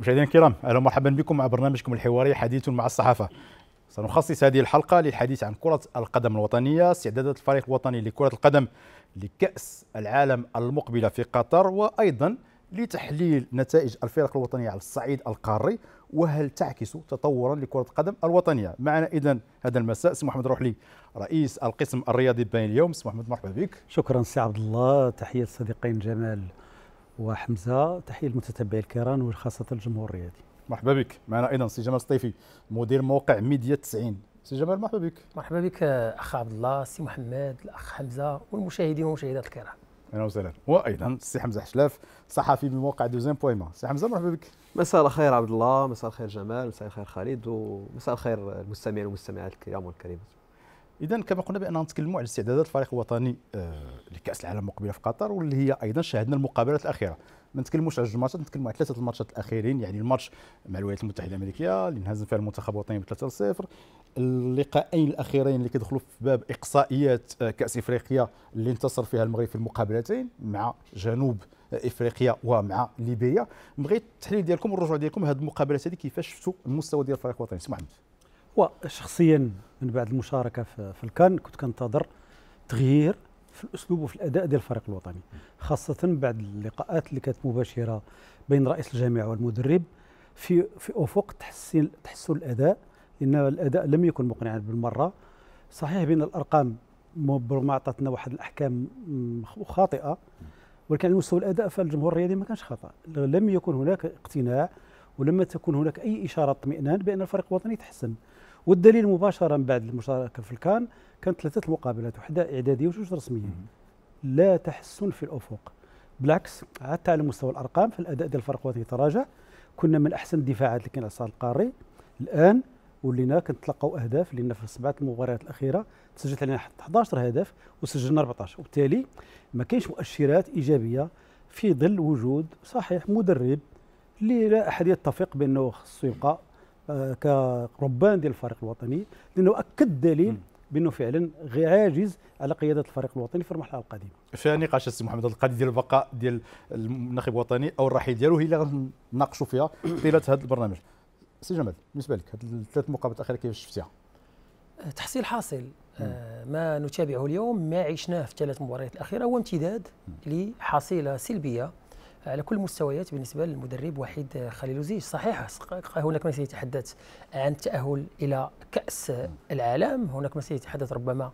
مشاهدينا الكرام اهلا ومرحبا بكم مع برنامجكم الحواري حديث مع الصحافه سنخصص هذه الحلقه للحديث عن كره القدم الوطنيه استعدادات الفريق الوطني لكره القدم لكاس العالم المقبله في قطر وايضا لتحليل نتائج الفرق الوطنيه على الصعيد القاري وهل تعكس تطورا لكره القدم الوطنيه معنا اذا هذا المساء سي محمد روحلي رئيس القسم الرياضي بين اليوم سي محمد مرحبا بك شكرا سي عبد الله تحيه الصديقين جمال وحمزه تحيه للمتتبعين الكرام وخاصه الجمهور الرياضي مرحبا بك معنا ايضا سي جمال الصيفي مدير موقع ميديا 90 سي جمال مرحبا بك مرحبا بك اخ عبد الله سي محمد الاخ حمزه والمشاهدين والمشاهدات الكرام اهلا وسهلا وايضا السي حمزه حشلاف صحفي بموقع دوزيام بويما سي حمزه مرحبا بك مساء الخير عبد الله مساء الخير جمال مساء الخير خالد ومساء الخير المستمعين والمستمعات الكرام والكريمات اذا كما قلنا باننا نتكلموا على استعدادات الفريق الوطني آه، لكاس العالم المقبله في قطر واللي هي ايضا شاهدنا المقابلات الاخيره ما نتكلموش على جوج ماتشات نتكلموا على ثلاثه الماتشات الاخيرين يعني الماتش مع الولايات المتحده الامريكيه اللي انهزم فيها المنتخب الوطني ب 3 0 اللقاءين الاخيرين اللي كيدخلوا في باب اقصائيات آه، كاس افريقيا اللي انتصر فيها المغرب في المقابلتين مع جنوب آه، افريقيا ومع ليبيا بغيت التحليل ديالكم والرجوع ديالكم هذه المقابلات هذه كيفاش شفتوا المستوى ديال الفريق الوطني سي محمد وشخصيا من بعد المشاركه في, في الكان كنت كنتظر تغيير في الاسلوب وفي الاداء ديال الفريق الوطني خاصه بعد اللقاءات اللي كانت مباشره بين رئيس الجامعه والمدرب في في افق تحسين تحسن الاداء لان الاداء لم يكن مقنعا بالمره صحيح بان الارقام ربما اعطتنا واحد الاحكام خاطئه ولكن على مستوى الاداء فالجمهور الرياضي ما كانش خطا لم يكن هناك اقتناع ولم تكن هناك اي اشاره اطمئنان بان الفريق الوطني تحسن والدليل مباشره من بعد المشاركه في الكان كانت ثلاثه المقابلات واحده اعداديه وجوج رسميه لا تحسن في الافق بالعكس حتى على مستوى الارقام في الاداء ديال الفرق الوطني تراجع كنا من احسن الدفاعات اللي كان على الصعيد القاري الان ولينا كنتلقاو اهداف لان في سبعه المباريات الاخيره تسجلت علينا 11 هدف وسجلنا 14 وبالتالي ما كاينش مؤشرات ايجابيه في ظل وجود صحيح مدرب اللي لا احد يتفق بانه خصو يبقى كربان ديال الفريق الوطني لانه اكد دليل بانه فعلا غير عاجز على قياده الفريق الوطني في المرحله القادمه. فيها نقاش السي محمد القضيه ديال البقاء ديال الناخب الوطني او الرحيل ديالو هي اللي غنناقشوا فيها طيله هذا البرنامج. سي جمال بالنسبه لك هذه الثلاث مقابلات الاخيره كيفاش شفتيها؟ أه، تحصيل حاصل أه، ما نتابعه اليوم ما عشناه في الثلاث مباريات الاخيره هو امتداد لحصيله سلبيه على كل المستويات بالنسبه للمدرب وحيد خليل صحيح هناك من سيتحدث عن التاهل الى كاس العالم هناك من سيتحدث ربما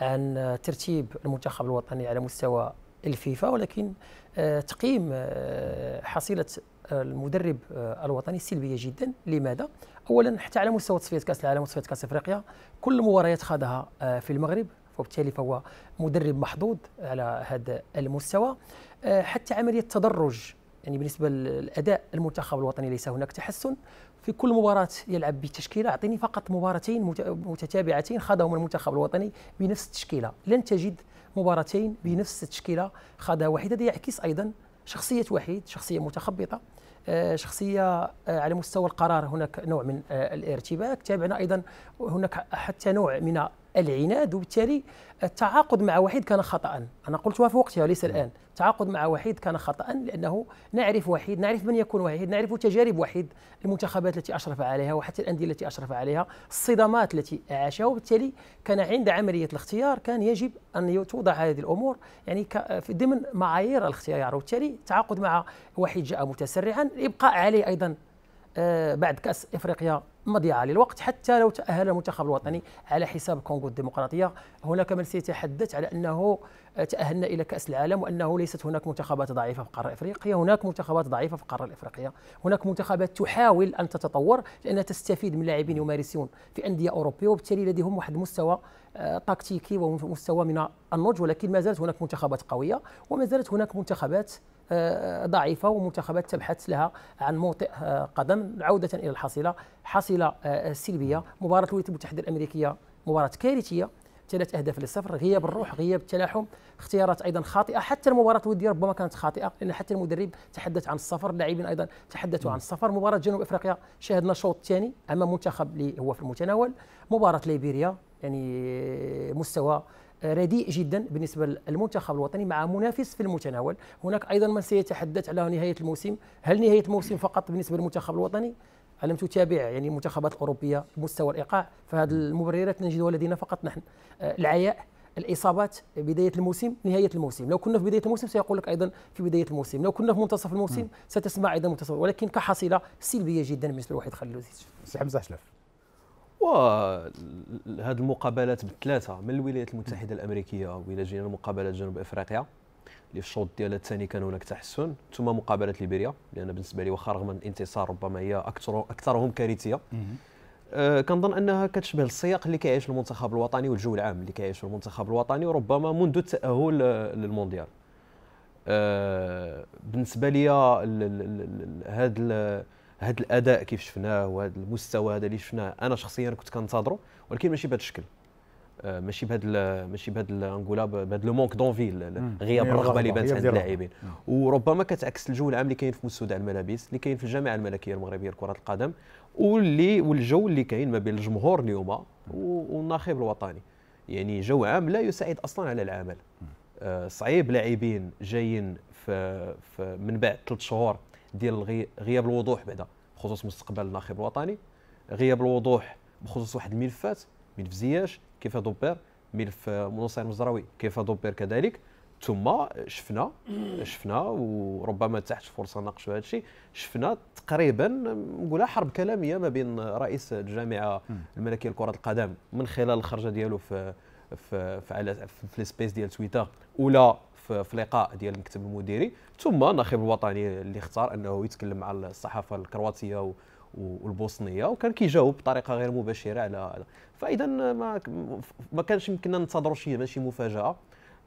عن ترتيب المنتخب الوطني على مستوى الفيفا ولكن آه، تقييم آه، حصيله آه، المدرب الوطني سلبيه جدا لماذا اولا حتى على مستوى تصفيه كاس العالم وتصفيه كاس افريقيا كل المباريات خاضها في المغرب وبالتالي فهو مدرب محظوظ على هذا المستوى آه، حتى عمليه التدرج يعني بالنسبه للاداء المنتخب الوطني ليس هناك تحسن في كل مباراه يلعب بتشكيله اعطيني فقط مباراتين متتابعتين خاضهما المنتخب الوطني بنفس التشكيله لن تجد مباراتين بنفس التشكيله خاضها واحده هذا يعكس ايضا شخصيه وحيد شخصيه متخبطه آه، شخصيه آه، على مستوى القرار هناك نوع من الارتباك تابعنا ايضا هناك حتى نوع من العناد وبالتالي التعاقد مع وحيد كان خطا انا قلتها في وقتها وليس الان التعاقد مع وحيد كان خطا لانه نعرف وحيد نعرف من يكون وحيد نعرف تجارب وحيد المنتخبات التي اشرف عليها وحتى الانديه التي اشرف عليها الصدمات التي عاشها وبالتالي كان عند عمليه الاختيار كان يجب ان توضع هذه الامور يعني ضمن معايير الاختيار وبالتالي التعاقد مع وحيد جاء متسرعا الابقاء عليه ايضا آه، بعد كاس افريقيا مضيعه للوقت حتى لو تاهل المنتخب الوطني على حساب الكونغو الديمقراطيه هناك من سيتحدث على انه آه، تاهلنا الى كاس العالم وانه ليست هناك منتخبات ضعيفه في القاره الافريقيه هناك منتخبات ضعيفه في القاره الافريقيه هناك منتخبات تحاول ان تتطور لانها تستفيد من لاعبين يمارسون في انديه اوروبيه وبالتالي لديهم واحد المستوى آه، تكتيكي ومستوى من النضج ولكن ما زالت هناك منتخبات قويه وما زالت هناك منتخبات ضعيفه ومنتخبات تبحث لها عن موطئ آه، قدم عوده الى الحصيله حصيله آه، سلبيه مباراه الولايات المتحده الامريكيه مباراه كارثيه ثلاث اهداف للصفر غياب الروح غياب التلاحم اختيارات ايضا خاطئه حتى المباراه الوديه ربما كانت خاطئه لان حتى المدرب تحدث عن السفر اللاعبين ايضا تحدثوا عن السفر مباراه جنوب افريقيا شاهدنا شوط ثاني امام منتخب اللي هو في المتناول مباراه ليبيريا يعني مستوى رديء جدا بالنسبه للمنتخب الوطني مع منافس في المتناول هناك ايضا من سيتحدث على نهايه الموسم هل نهايه الموسم فقط بالنسبه للمنتخب الوطني ألم تتابع يعني المنتخبات الاوروبيه مستوى الايقاع فهذه المبررات نجدها لدينا فقط نحن آه، العياء الاصابات بدايه الموسم نهايه الموسم لو كنا في بدايه الموسم سيقول لك ايضا في بدايه الموسم لو كنا في منتصف الموسم ستسمع ايضا منتصف ولكن كحصيله سلبيه جدا بالنسبه لواحد خليل سي حمزه شلف وهذه المقابلات بالثلاثه من الولايات المتحده الامريكيه والى جينا لمقابله جنوب افريقيا اللي في الشوط ديالها الثاني كان هناك تحسن ثم مقابله ليبيريا لان بالنسبه لي واخا رغم الانتصار ربما هي اكثر اكثرهم كارثيه آه، كنظن انها كتشبه السياق اللي كيعيش المنتخب الوطني والجو العام اللي كيعيش المنتخب الوطني وربما منذ التاهل آه، للمونديال آه، بالنسبه لي هذا هذا الاداء كيف شفناه وهذا المستوى هذا اللي شفناه انا شخصيا كنت كنتظره ولكن ماشي بهذا الشكل آه، ماشي بهذا ماشي بهذا نقولها بهذا لو مونك دونفي غياب الرغبه اللي بانت عند اللاعبين وربما كتعكس الجو العام اللي كاين في مستودع الملابس اللي كاين في الجامعه الملكيه المغربيه لكره القدم واللي والجو اللي كاين ما بين الجمهور اليوم والناخب الوطني يعني جو عام لا يساعد اصلا على العمل آه، صعيب لاعبين جايين في من بعد ثلاث شهور ديال غياب الوضوح بعدا بخصوص مستقبل الناخب الوطني غياب الوضوح بخصوص واحد الملفات ملف زياش كيف دوبير ملف منصير المزراوي كيف دوبير كذلك ثم شفنا شفنا وربما تحت فرصه نناقشوا هذا الشيء شفنا تقريبا نقولها حرب كلاميه ما بين رئيس الجامعه الملكيه لكره القدم من خلال الخرجه ديالو في في في, في السبيس ديال تويتر ولا في لقاء ديال المكتب المديري ثم الناخب الوطني اللي اختار انه يتكلم مع الصحافه الكرواتيه والبوسنيه وكان كيجاوب بطريقه غير مباشره على هذا فاذا ما ما كانش يمكننا ننتظروا شي ماشي مفاجاه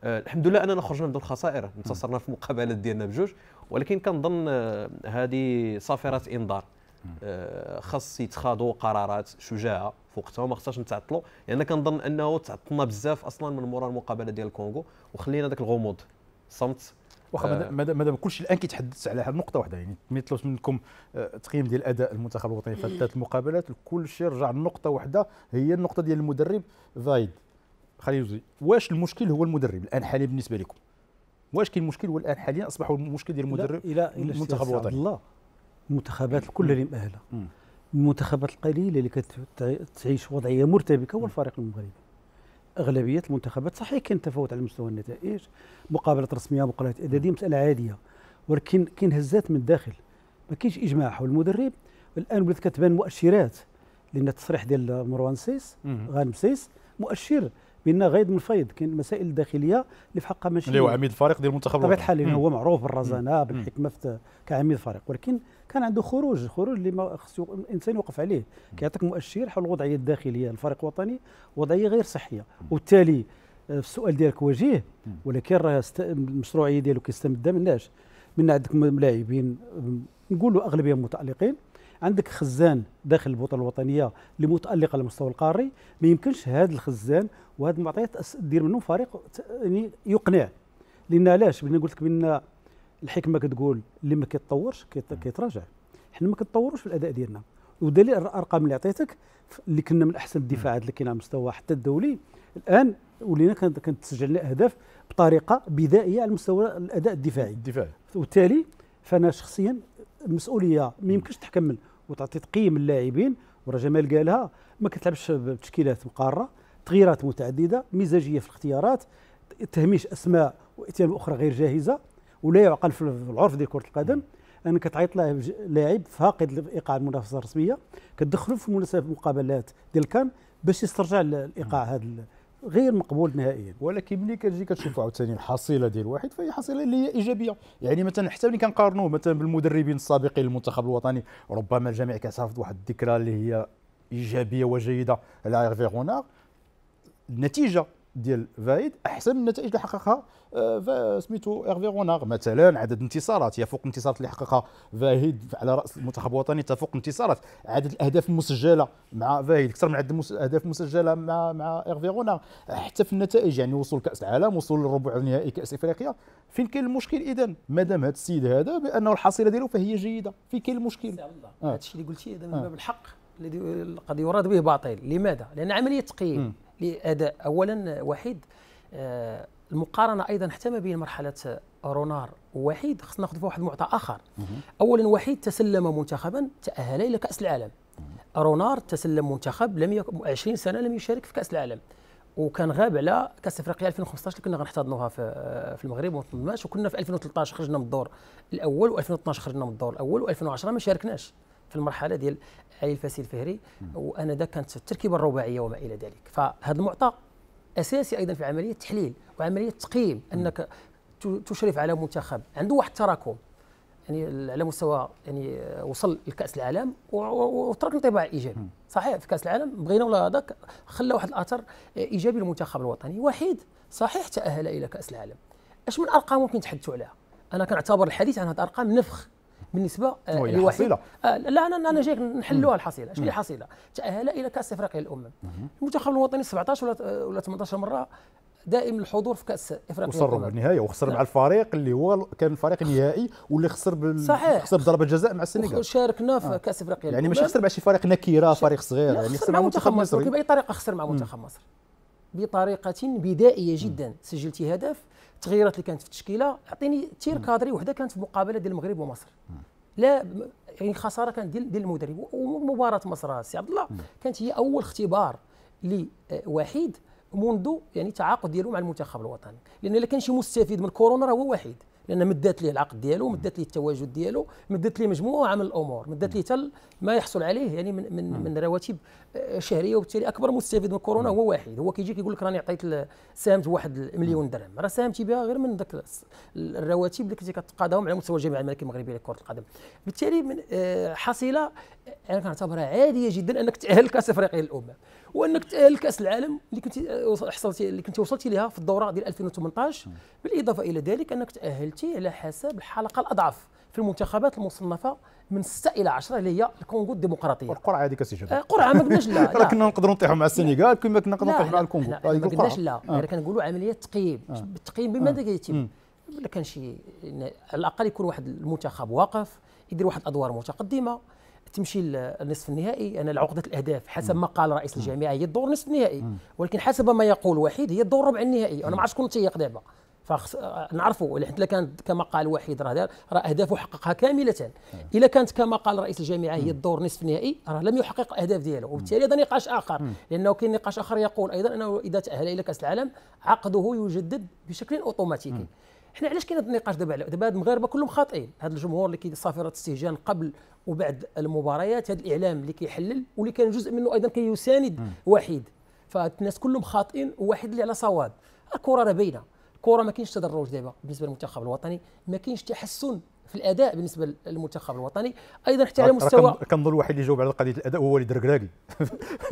أه الحمد لله اننا خرجنا بدون خسائر انتصرنا في المقابلات ديالنا بجوج ولكن كنظن آه، هذه صافره انذار أه خاص يتخاضوا قرارات شجاعه في وقتها ما خصناش نتعطلوا لان يعني كنظن انه تعطلنا بزاف اصلا من مورا المقابله ديال الكونغو وخلينا ذاك الغموض صمت واخا مادام آه. كلشي الان كيتحدث على هذه النقطه واحده يعني ملي طلبت منكم آه، تقييم ديال اداء المنتخب الوطني في ثلاث المقابلات كلشي رجع لنقطه واحده هي النقطه ديال المدرب فايد خليوزي واش المشكل هو المدرب الان حاليا بالنسبه لكم واش كاين مشكل هو الان حاليا اصبح المشكل ديال المدرب الى الى المنتخب الوطني الله المنتخبات الكل اللي مأهله المنتخبات القليله اللي كتعيش وضعيه مرتبكه هو الفريق المغربي اغلبيه المنتخبات صحيح كان تفاوت على مستوى النتائج مقابلات رسميه مقابلات اعداديه نعم. مساله عاديه ولكن كاين هزات من الداخل ما كاينش اجماع حول المدرب الان ولات كتبان مؤشرات لان التصريح ديال مروان سيس غانم سيس مؤشر بان غايد من فيض كاين مسائل داخليه اللي في حقها ماشي اللي هو عميد الفريق ديال المنتخب بطبيعه الحال هو معروف بالرزانه بالحكمه كعميد فريق ولكن كان عنده خروج خروج اللي خصو الانسان يوقف عليه كيعطيك مؤشر حول الوضعيه الداخليه للفريق الوطني وضعيه غير صحيه وبالتالي آه، السؤال ديالك وجيه ولكن راه المشروعيه ديالو كيستمد مناش من عندك لاعبين آه، نقولوا اغلبيه متالقين عندك خزان داخل البطوله الوطنيه اللي متالق على المستوى القاري ما يمكنش هذا الخزان وهذه المعطيات دير منه فريق يعني يقنع لان علاش قلت لك بان الحكمه كتقول اللي ما كيتطورش كيتراجع حنا ما كنتطوروش في الاداء ديالنا ودليل الارقام اللي عطيتك اللي كنا من احسن الدفاعات اللي كاين على المستوى حتى الدولي الان ولينا لنا اهداف بطريقه بدائيه على مستوى الاداء الدفاعي الدفاعي وبالتالي فانا شخصيا المسؤوليه ما يمكنش تحكمل وتعطي تقييم اللاعبين ورا جمال قالها ما كتلعبش بتشكيلات مقاره تغييرات متعدده مزاجيه في الاختيارات تهميش اسماء واتيان اخرى غير جاهزه ولا يعقل في العرف ديال كره القدم انك تعيط لاعب فاقد الايقاع المنافسه الرسميه كتدخلو في المقابلات ديال كان باش يسترجع الايقاع هذا غير مقبول نهائيا ولكن ملي كتجي كتشوف عاوتاني الحصيله ديال واحد فهي حصيله اللي هي ايجابيه يعني مثلا حتى ملي كنقارنوه مثلا بالمدربين السابقين للمنتخب الوطني ربما الجميع كيعرف واحد الذكرى اللي هي ايجابيه وجيده على ايرفي رونار النتيجه ديال فايد احسن من النتائج اللي حققها آه، سميتو ايرفي رونار مثلا عدد انتصارات يفوق انتصارات اللي حققها فايد على راس المنتخب الوطني تفوق انتصارات عدد الاهداف المسجله مع فايد اكثر من عدد الاهداف المسجله مع مع ايرفي رونار حتى في النتائج يعني وصول كاس العالم وصول الربع النهائي كاس افريقيا فين كاين المشكل اذا ما دام هذا السيد هذا بانه الحصيله ديالو فهي جيده فين كاين المشكل هذا الشيء آه. اللي قلتيه آه. هذا من باب الحق الذي قد يراد به باطل لماذا لان عمليه تقييم لاداء اولا وحيد آه، المقارنه ايضا حتى ما بين مرحله رونار ووحيد خصنا ناخذ واحد المعطى اخر اولا وحيد تسلم منتخبا تاهل الى كاس العالم رونار تسلم منتخب لم يكن 20 سنه لم يشارك في كاس العالم وكان غاب على كاس افريقيا 2015 اللي كنا غنحتضنوها في آه، في المغرب وما وكنا في 2013 خرجنا من الدور الاول و2012 خرجنا من الدور الاول و2010 ما شاركناش في المرحله ديال علي الفاسي الفهري وانا ذاك كانت التركيبه الرباعيه وما الى ذلك فهذا المعطى اساسي ايضا في عمليه التحليل وعمليه التقييم انك تشرف على منتخب عنده واحد التراكم يعني على مستوى يعني وصل لكاس العالم وترك انطباع ايجابي صحيح في كاس العالم بغينا ولا هذاك خلى واحد الاثر ايجابي للمنتخب الوطني وحيد صحيح تاهل الى كاس العالم اش من ارقام ممكن تحدثوا عليها انا كنعتبر الحديث عن هذه الارقام نفخ بالنسبه لواحد آه, آه، لا انا انا جايك نحلوها الحصيله شنو الحصيله؟ تاهل الى كاس افريقيا للامم المنتخب الوطني 17 ولا آه، ولا 18 مره دائم الحضور في كاس افريقيا وصل ربع النهائي وخسر مع نعم. الفريق اللي هو كان الفريق النهائي واللي خسر بال... صحيح خسر بضربه جزاء مع السنغال شاركنا في آه. كاس افريقيا يعني ماشي خسر مع شي فريق نكيره فريق صغير يعني خسر مع منتخب مصر باي طريقه خسر مع منتخب مصر بطريقه بدائيه جدا سجلتي هدف التغييرات اللي كانت في التشكيله اعطيني تير كادري وحده كانت في مقابله ديال المغرب ومصر لا يعني خساره كانت ديال ديال المدرب ومباراه مصر سي عبد الله كانت هي اول اختبار لوحيد آه، منذ يعني تعاقد ديالو مع المنتخب الوطني لان الا كان شي مستفيد من كورونا راه هو وحيد لان مدات ليه العقد ديالو مدات ليه التواجد ديالو مدات ليه مجموعه من الامور مدات ليه حتى ما يحصل عليه يعني من من, من رواتب شهريه وبالتالي اكبر مستفيد من كورونا هو واحد هو كيجي كيقول لك راني عطيت ساهمت واحد المليون درهم راه ساهمتي بها غير من ذاك الرواتب اللي كنتي كتقاضاهم على مستوى الجامعه الملكيه المغربيه لكره القدم بالتالي من آه، حصيله انا كنعتبرها عاديه جدا انك تاهل كاس افريقيا للامم وانك تاهل لكاس العالم اللي كنتي آه، حصلتي اللي كنتي وصلتي لها في الدوره ديال 2018 بالاضافه الى ذلك انك تاهلتي على حسب الحلقه الاضعف في المنتخبات المصنفه من 6 الى 10 اللي هي الكونغو الديمقراطيه القرعه هذيك سي جدول آه، قرعه ما قلناش لا راه كنا نقدروا نطيحوا مع السنغال كما كنا نقدروا نطيحوا مع الكونغو آه، ما قلناش لا آه. غير كنقولوا عمليه تقييم التقييم بماذا يتم ولا كان شي على الاقل يكون واحد المنتخب واقف يدير واحد الادوار متقدمه تمشي للنصف النهائي انا عقده الاهداف حسب ما قال رئيس الجامعه هي الدور النصف النهائي ولكن حسب ما يقول وحيد هي الدور ربع النهائي انا ما عرفتش شكون تيق دابا فنعرفوا حيت كانت كما قال وحيد راه راه اهدافه حققها كامله الا كانت كما قال رئيس الجامعه هي الدور نصف نهائي راه لم يحقق الاهداف ديالو وبالتالي هذا نقاش اخر لانه كاين نقاش اخر يقول ايضا انه اذا تاهل الى كاس العالم عقده يجدد بشكل اوتوماتيكي حنا علاش كاين هذا النقاش دابا دابا المغاربه كلهم خاطئين هذا الجمهور اللي كيصافر الاستهجان قبل وبعد المباريات هذا الاعلام اللي كيحلل واللي كان جزء منه ايضا كيساند كي وحيد فالناس كلهم خاطئين وواحد اللي على صواب الكره راه باينه الكره ما كاينش تدرج دابا بالنسبه للمنتخب الوطني ما كاينش تحسن في الاداء بالنسبه للمنتخب الوطني ايضا حتى على مستوى كنظن الوحيد اللي جاوب على قضيه الاداء هو وليد الركراكي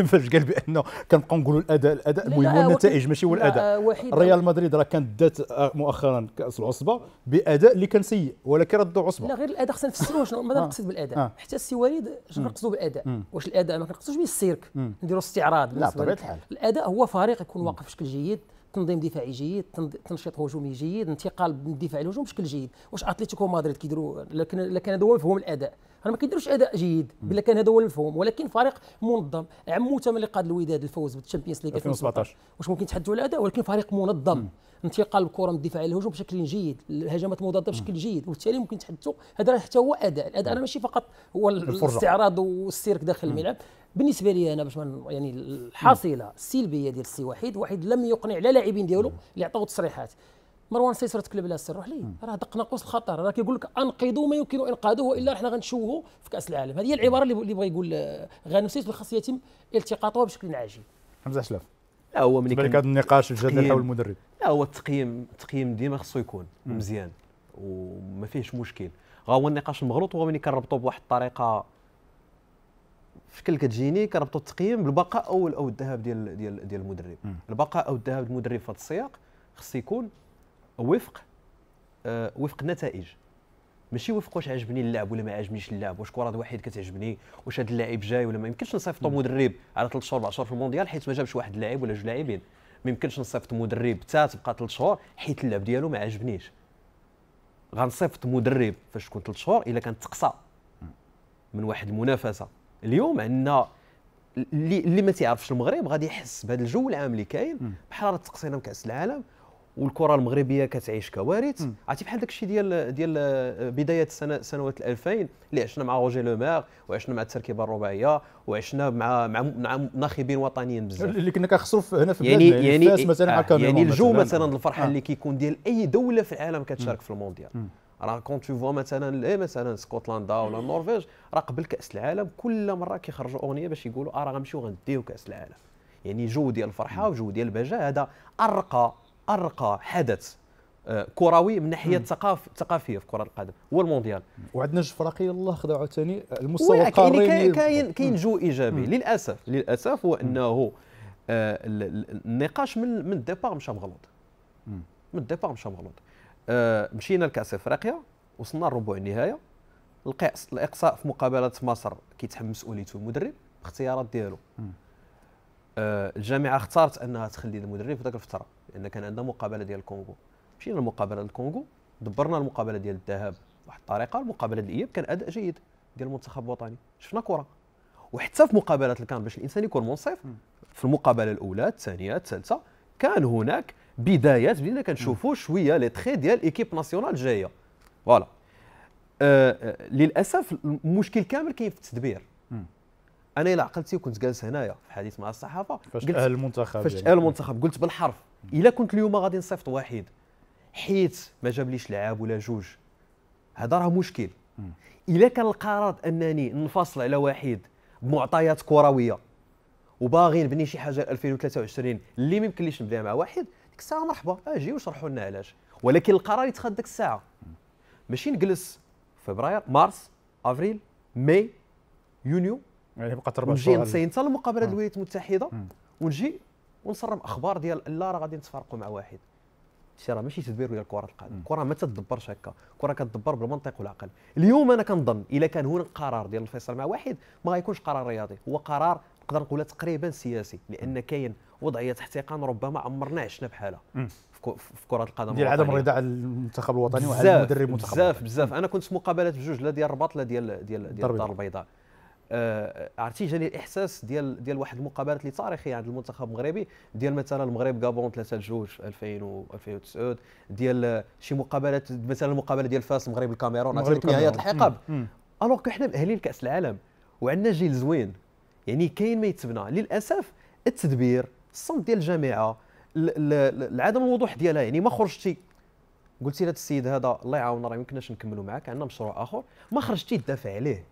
فاش قال بانه كنبقاو نقولوا الاداء الاداء المهم هو النتائج ماشي هو الاداء آه، ريال مدريد راه كانت دات آه، مؤخرا كاس العصبه باداء اللي كان سيء ولكن ردوا عصبه لا غير الاداء خصنا نفسروا شنو ماذا آه. نقصد بالاداء حتى السي وليد شنو نقصدوا بالاداء واش الاداء ما كنقصدوش به السيرك نديروا استعراض لا بطبيعه الحال الاداء هو فريق يكون واقف بشكل جيد تنظيم دفاعي جيد تنشيط هجومي جيد انتقال من الدفاع للهجوم بشكل جيد واش اتلتيكو مدريد كيديروا لكن لكن هذا هو مفهوم الاداء راه ما كيديروش اداء جيد بلا كان هذا هو المفهوم ولكن فريق منظم تم اللي قاد الوداد الفوز بالتشامبيونز ليغ 2017 واش ممكن تحدوا على الاداء ولكن فريق منظم انتقال الكره من الدفاع الهجوم بشكل جيد الهجمات المضاده بشكل جيد وبالتالي ممكن تحدثوا هذا حتى هو اداء الاداء ماشي فقط هو الاستعراض والسيرك داخل الملعب بالنسبه لي انا باش يعني الحاصله السلبيه ديال السي وحيد وحيد لم يقنع لا لاعبين ديالو اللي عطاو تصريحات مروان سيسر تكلب على السر روح لي راه دق ناقوس الخطر راه كيقول لك انقذوا ما يمكن انقاذه والا حنا غنشوهوا في كاس العالم هذه هي العباره اللي بغى يقول آه، غانم سيسر خاص يتم التقاطها بشكل عاجل حمزه شلاف لا هو ملي كان هذا النقاش الجدل حول المدرب لا هو التقييم التقييم ديما خصو يكون مزيان وما فيهش مشكل غا هو النقاش المغلوط هو ملي كنربطوا بواحد الطريقه شكل كتجيني كنربطوا التقييم بالبقاء او او الذهاب ديال ديال ديال المدرب البقاء او الذهاب المدرب في هذا السياق خص يكون وفق آه وفق النتائج ماشي وفق واش عجبني اللعب ولا ما عجبنيش اللعب واش كره واحد كتعجبني واش هذا اللاعب جاي ولا ما يمكنش نصيفطو مدرب على 3 شهور 4 شهور في المونديال حيت ما جابش واحد لاعب ولا جوج لاعبين ما يمكنش نصيفط مدرب حتى تبقى 3 شهور حيت اللعب ديالو ما عجبنيش غنصيفط مدرب فاش تكون 3 شهور الا كانت تقصى من واحد المنافسه اليوم عندنا اللي اللي ما تيعرفش المغرب غادي يحس بهذا الجو العام اللي كاين بحراره من كاس العالم والكره المغربيه كتعيش كوارث عرفتي بحال داك الشيء ديال ديال آه، بدايه السنه سنوات 2000 اللي عشنا مع روجي لو مار وعشنا مع التركيبه الرباعيه وعشنا مع مع, ناخبين وطنيين بزاف اللي كنا كنخسروا هنا في يعني بلادنا يعني, يعني فاس مثلا آه كاميرون يعني الجو مثلا الفرحه آه. اللي كيكون ديال اي دوله في العالم كتشارك في المونديال راه كون تو فوا مثلا ايه مثلا سكوتلاندا ولا النرويج راه قبل كاس العالم كل مره كيخرجوا اغنيه باش يقولوا اه راه غنمشيو غنديو كاس العالم يعني جو ديال الفرحه وجو ديال البهجه هذا ارقى ارقى حدث آه، كروي من ناحيه الثقافه الثقافيه في كره القدم هو المونديال وعندنا جوج فرق الله خدعوا عاوتاني المستوى القاري كاين كاين جو ايجابي مم. للاسف للاسف هو انه آه، النقاش من من الديبار مشى مغلوط من الديبار مشى مغلوط آه، مشينا لكاس افريقيا وصلنا لربع النهايه الاقصاء في مقابله مصر كيتحمل مسؤوليته المدرب اختيارات ديالو الجامعه اختارت انها تخلي المدرب في ذاك الفتره لان كان عندنا مقابله ديال الكونغو مشينا المقابله الكونغو دبرنا المقابله ديال الذهاب بواحد الطريقه المقابله الاياب كان اداء جيد ديال المنتخب الوطني شفنا كره وحتى في مقابله الكان باش الانسان يكون منصف في المقابله الاولى الثانيه الثالثه كان هناك بدايات بدينا كنشوفوا شويه لي تخي ديال ايكيب ناسيونال جايه فوالا آه،, آه للاسف المشكل كامل كاين في التدبير انا الا عقلتي وكنت جالس هنايا في حديث مع الصحافه فاش قلت المنتخب فاش يعني. المنتخب قلت بالحرف الا كنت اليوم غادي نصيفط واحد حيت ما جابليش لعاب ولا جوج هذا راه مشكل الا كان القرار انني ننفصل على واحد بمعطيات كرويه وباغي نبني شي حاجه 2023 اللي ما يمكنليش نبدا مع واحد ديك الساعه مرحبا اجي وشرحوا لنا علاش ولكن القرار يتخذ ديك الساعه ماشي نجلس فبراير مارس افريل ماي يونيو يعني بقى تربع شهور نجي نصين حتى المقابله الولايات المتحده ونجي ونصرم اخبار ديال لا راه غادي نتفارقوا مع واحد هادشي راه ماشي تدبير ديال كره القدم الكره ما تدبرش هكا الكره كتدبر بالمنطق والعقل اليوم انا كنظن الا كان هناك قرار ديال الفيصل مع واحد ما غيكونش قرار رياضي هو قرار نقدر نقول تقريبا سياسي لان كاين وضعيه احتقان ربما عمرنا عشنا بحالها في كره القدم ديال عدم الرضا على المنتخب الوطني وعلى المدرب المنتخب بزاف بزاف انا كنت في مقابلات بجوج لا ديال الرباط لا ديال ديال, ديال الدار البيضاء آه، عرفتي جاني الاحساس ديال ديال واحد المقابلات اللي تاريخيه عند المنتخب المغربي ديال مثلا المغرب غابون 3 2 2000 2009 ديال شي مقابلات مثلا المقابله ديال فاس المغرب الكاميرون عرفتي نهايه الحقب الوغ حنا مأهلين لكاس العالم وعندنا جيل زوين يعني كاين ما يتبنى للاسف التدبير الصمت ديال الجامعه عدم الوضوح ديالها يعني ما خرجتي قلتي لهذا السيد هذا الله يعاون راه يمكنناش نكملوا معاك عندنا مشروع اخر ما خرجتي تدافع عليه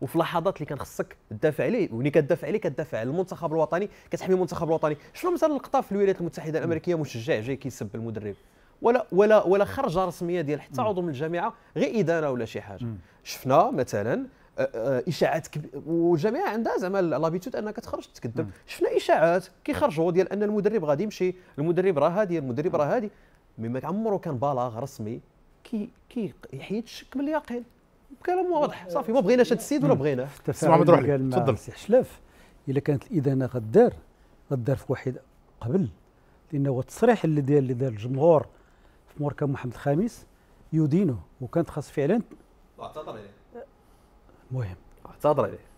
وفي لحظات اللي كان خصك تدافع عليه وملي كتدافع عليه كتدافع على المنتخب الوطني كتحمي المنتخب الوطني شنو مثلا لقطه في الولايات المتحده الامريكيه مشجع جاي كيسب المدرب ولا ولا ولا خرجه رسميه ديال حتى عضو من الجامعه غير ادانه ولا شي حاجه شفنا مثلا آه، آه، اشاعات والجامعه عندها زعما لابيتود انها كتخرج تكذب شفنا اشاعات كيخرجوا ديال ان المدرب غادي يمشي المدرب راه هادي المدرب راه هادي مما عمره كان بلاغ رسمي كي يحيد الشك من اليقين كلام واضح صافي ما بغيناش هذا السيد ولا بغيناه سي محمد روح تفضل سي حشلاف الا كانت الادانه غدار غدار في واحد قبل لانه التصريح اللي ديال اللي دار الجمهور في مركب محمد الخامس يدينه وكانت خاص فعلا اعتذر عليه المهم اعتذر عليه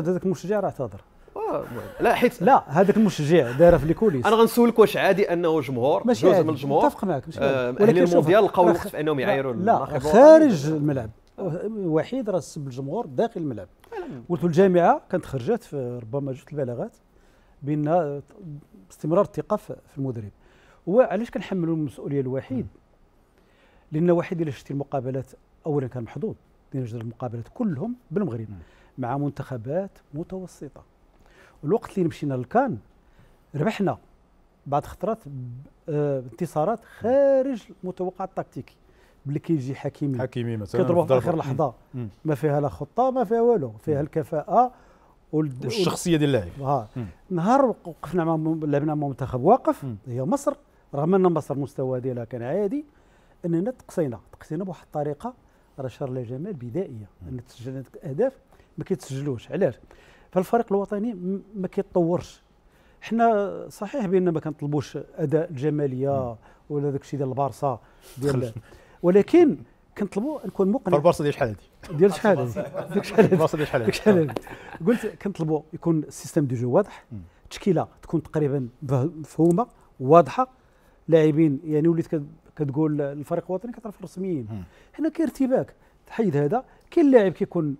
هذاك المشجع راه اعتذر آه، لا حيت لا هذاك المشجع دايره في الكوليس انا غنسولك واش عادي انه جمهور ماشي جزء من الجمهور متفق معك ماشي آه ولكن المونديال لقاو الوقت في انهم يعايروا لا خارج الملعب وحيد راه سب الجمهور داخل الملعب قلت الجامعه كانت خرجت في ربما جوج البلاغات بان استمرار الثقه في المدرب وعلاش كنحملوا المسؤوليه الوحيد لان وحيد الا شفتي المقابلات اولا كان محظوظ ديال المقابلات كلهم بالمغرب مع منتخبات متوسطه الوقت اللي مشينا لكان ربحنا بعد خطرات آه، انتصارات خارج المتوقع التكتيكي ملي كيجي حكيمي حكيمي مثلا كيضربوا في اخر لحظه ما فيها لا خطه ما فيها والو فيها الكفاءه والد... والشخصيه ديال اللاعب اه نهار وقفنا مع لعبنا مع منتخب واقف مم. هي مصر رغم ان مصر المستوى ديالها كان عادي اننا تقصينا تقصينا بواحد الطريقه راه شر لا جمال بدائيه ان تسجل اهداف ما كيتسجلوش علاش فالفريق الوطني ما كيتطورش حنا صحيح بان ما كنطلبوش اداء الجماليه ولا داك الشيء ديال البارسا ديال ولكن كنطلبوا نكون مقنع في البورصه ديال شحال هذه ديال شحال هذه شحال هذه البورصه ديال شحال هذه قلت كنطلبوا يكون السيستم دو جو واضح التشكيله تكون تقريبا مفهومه واضحه لاعبين يعني وليت كتقول الفريق الوطني كتعرف الرسميين حنا كارتباك تحيد هذا كاين لاعب كيكون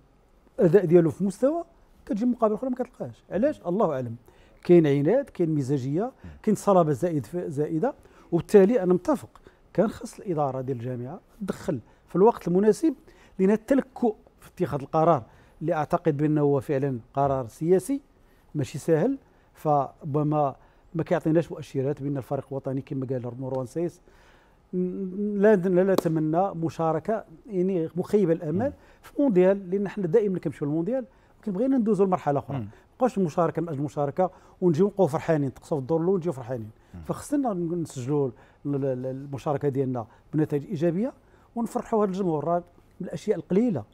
الاداء ديالو في مستوى كتجي مقابل اخرى ما كتلقاهاش علاش الله اعلم كاين عناد كاين مزاجيه كاين صلابه زائد زائده وبالتالي انا متفق كان خص الاداره ديال الجامعه تدخل في الوقت المناسب لان التلكؤ في اتخاذ القرار اللي اعتقد بانه هو فعلا قرار سياسي ماشي سهل فربما ما كيعطيناش مؤشرات بان الفريق الوطني كما قال مروان سايس لا لا نتمنى مشاركه يعني مخيبه الامال في مونديال لان حنا دائما كنمشيو للمونديال كنبغينا ندوزو لمرحله اخرى نبقاوش المشاركه من اجل المشاركه ونجيو نبقاو فرحانين نتقصوا في الدور الاول ونجيو فرحانين فخصنا نسجلوا المشاركه ديالنا بنتائج ايجابيه ونفرحوا هذا الجمهور راه من الاشياء القليله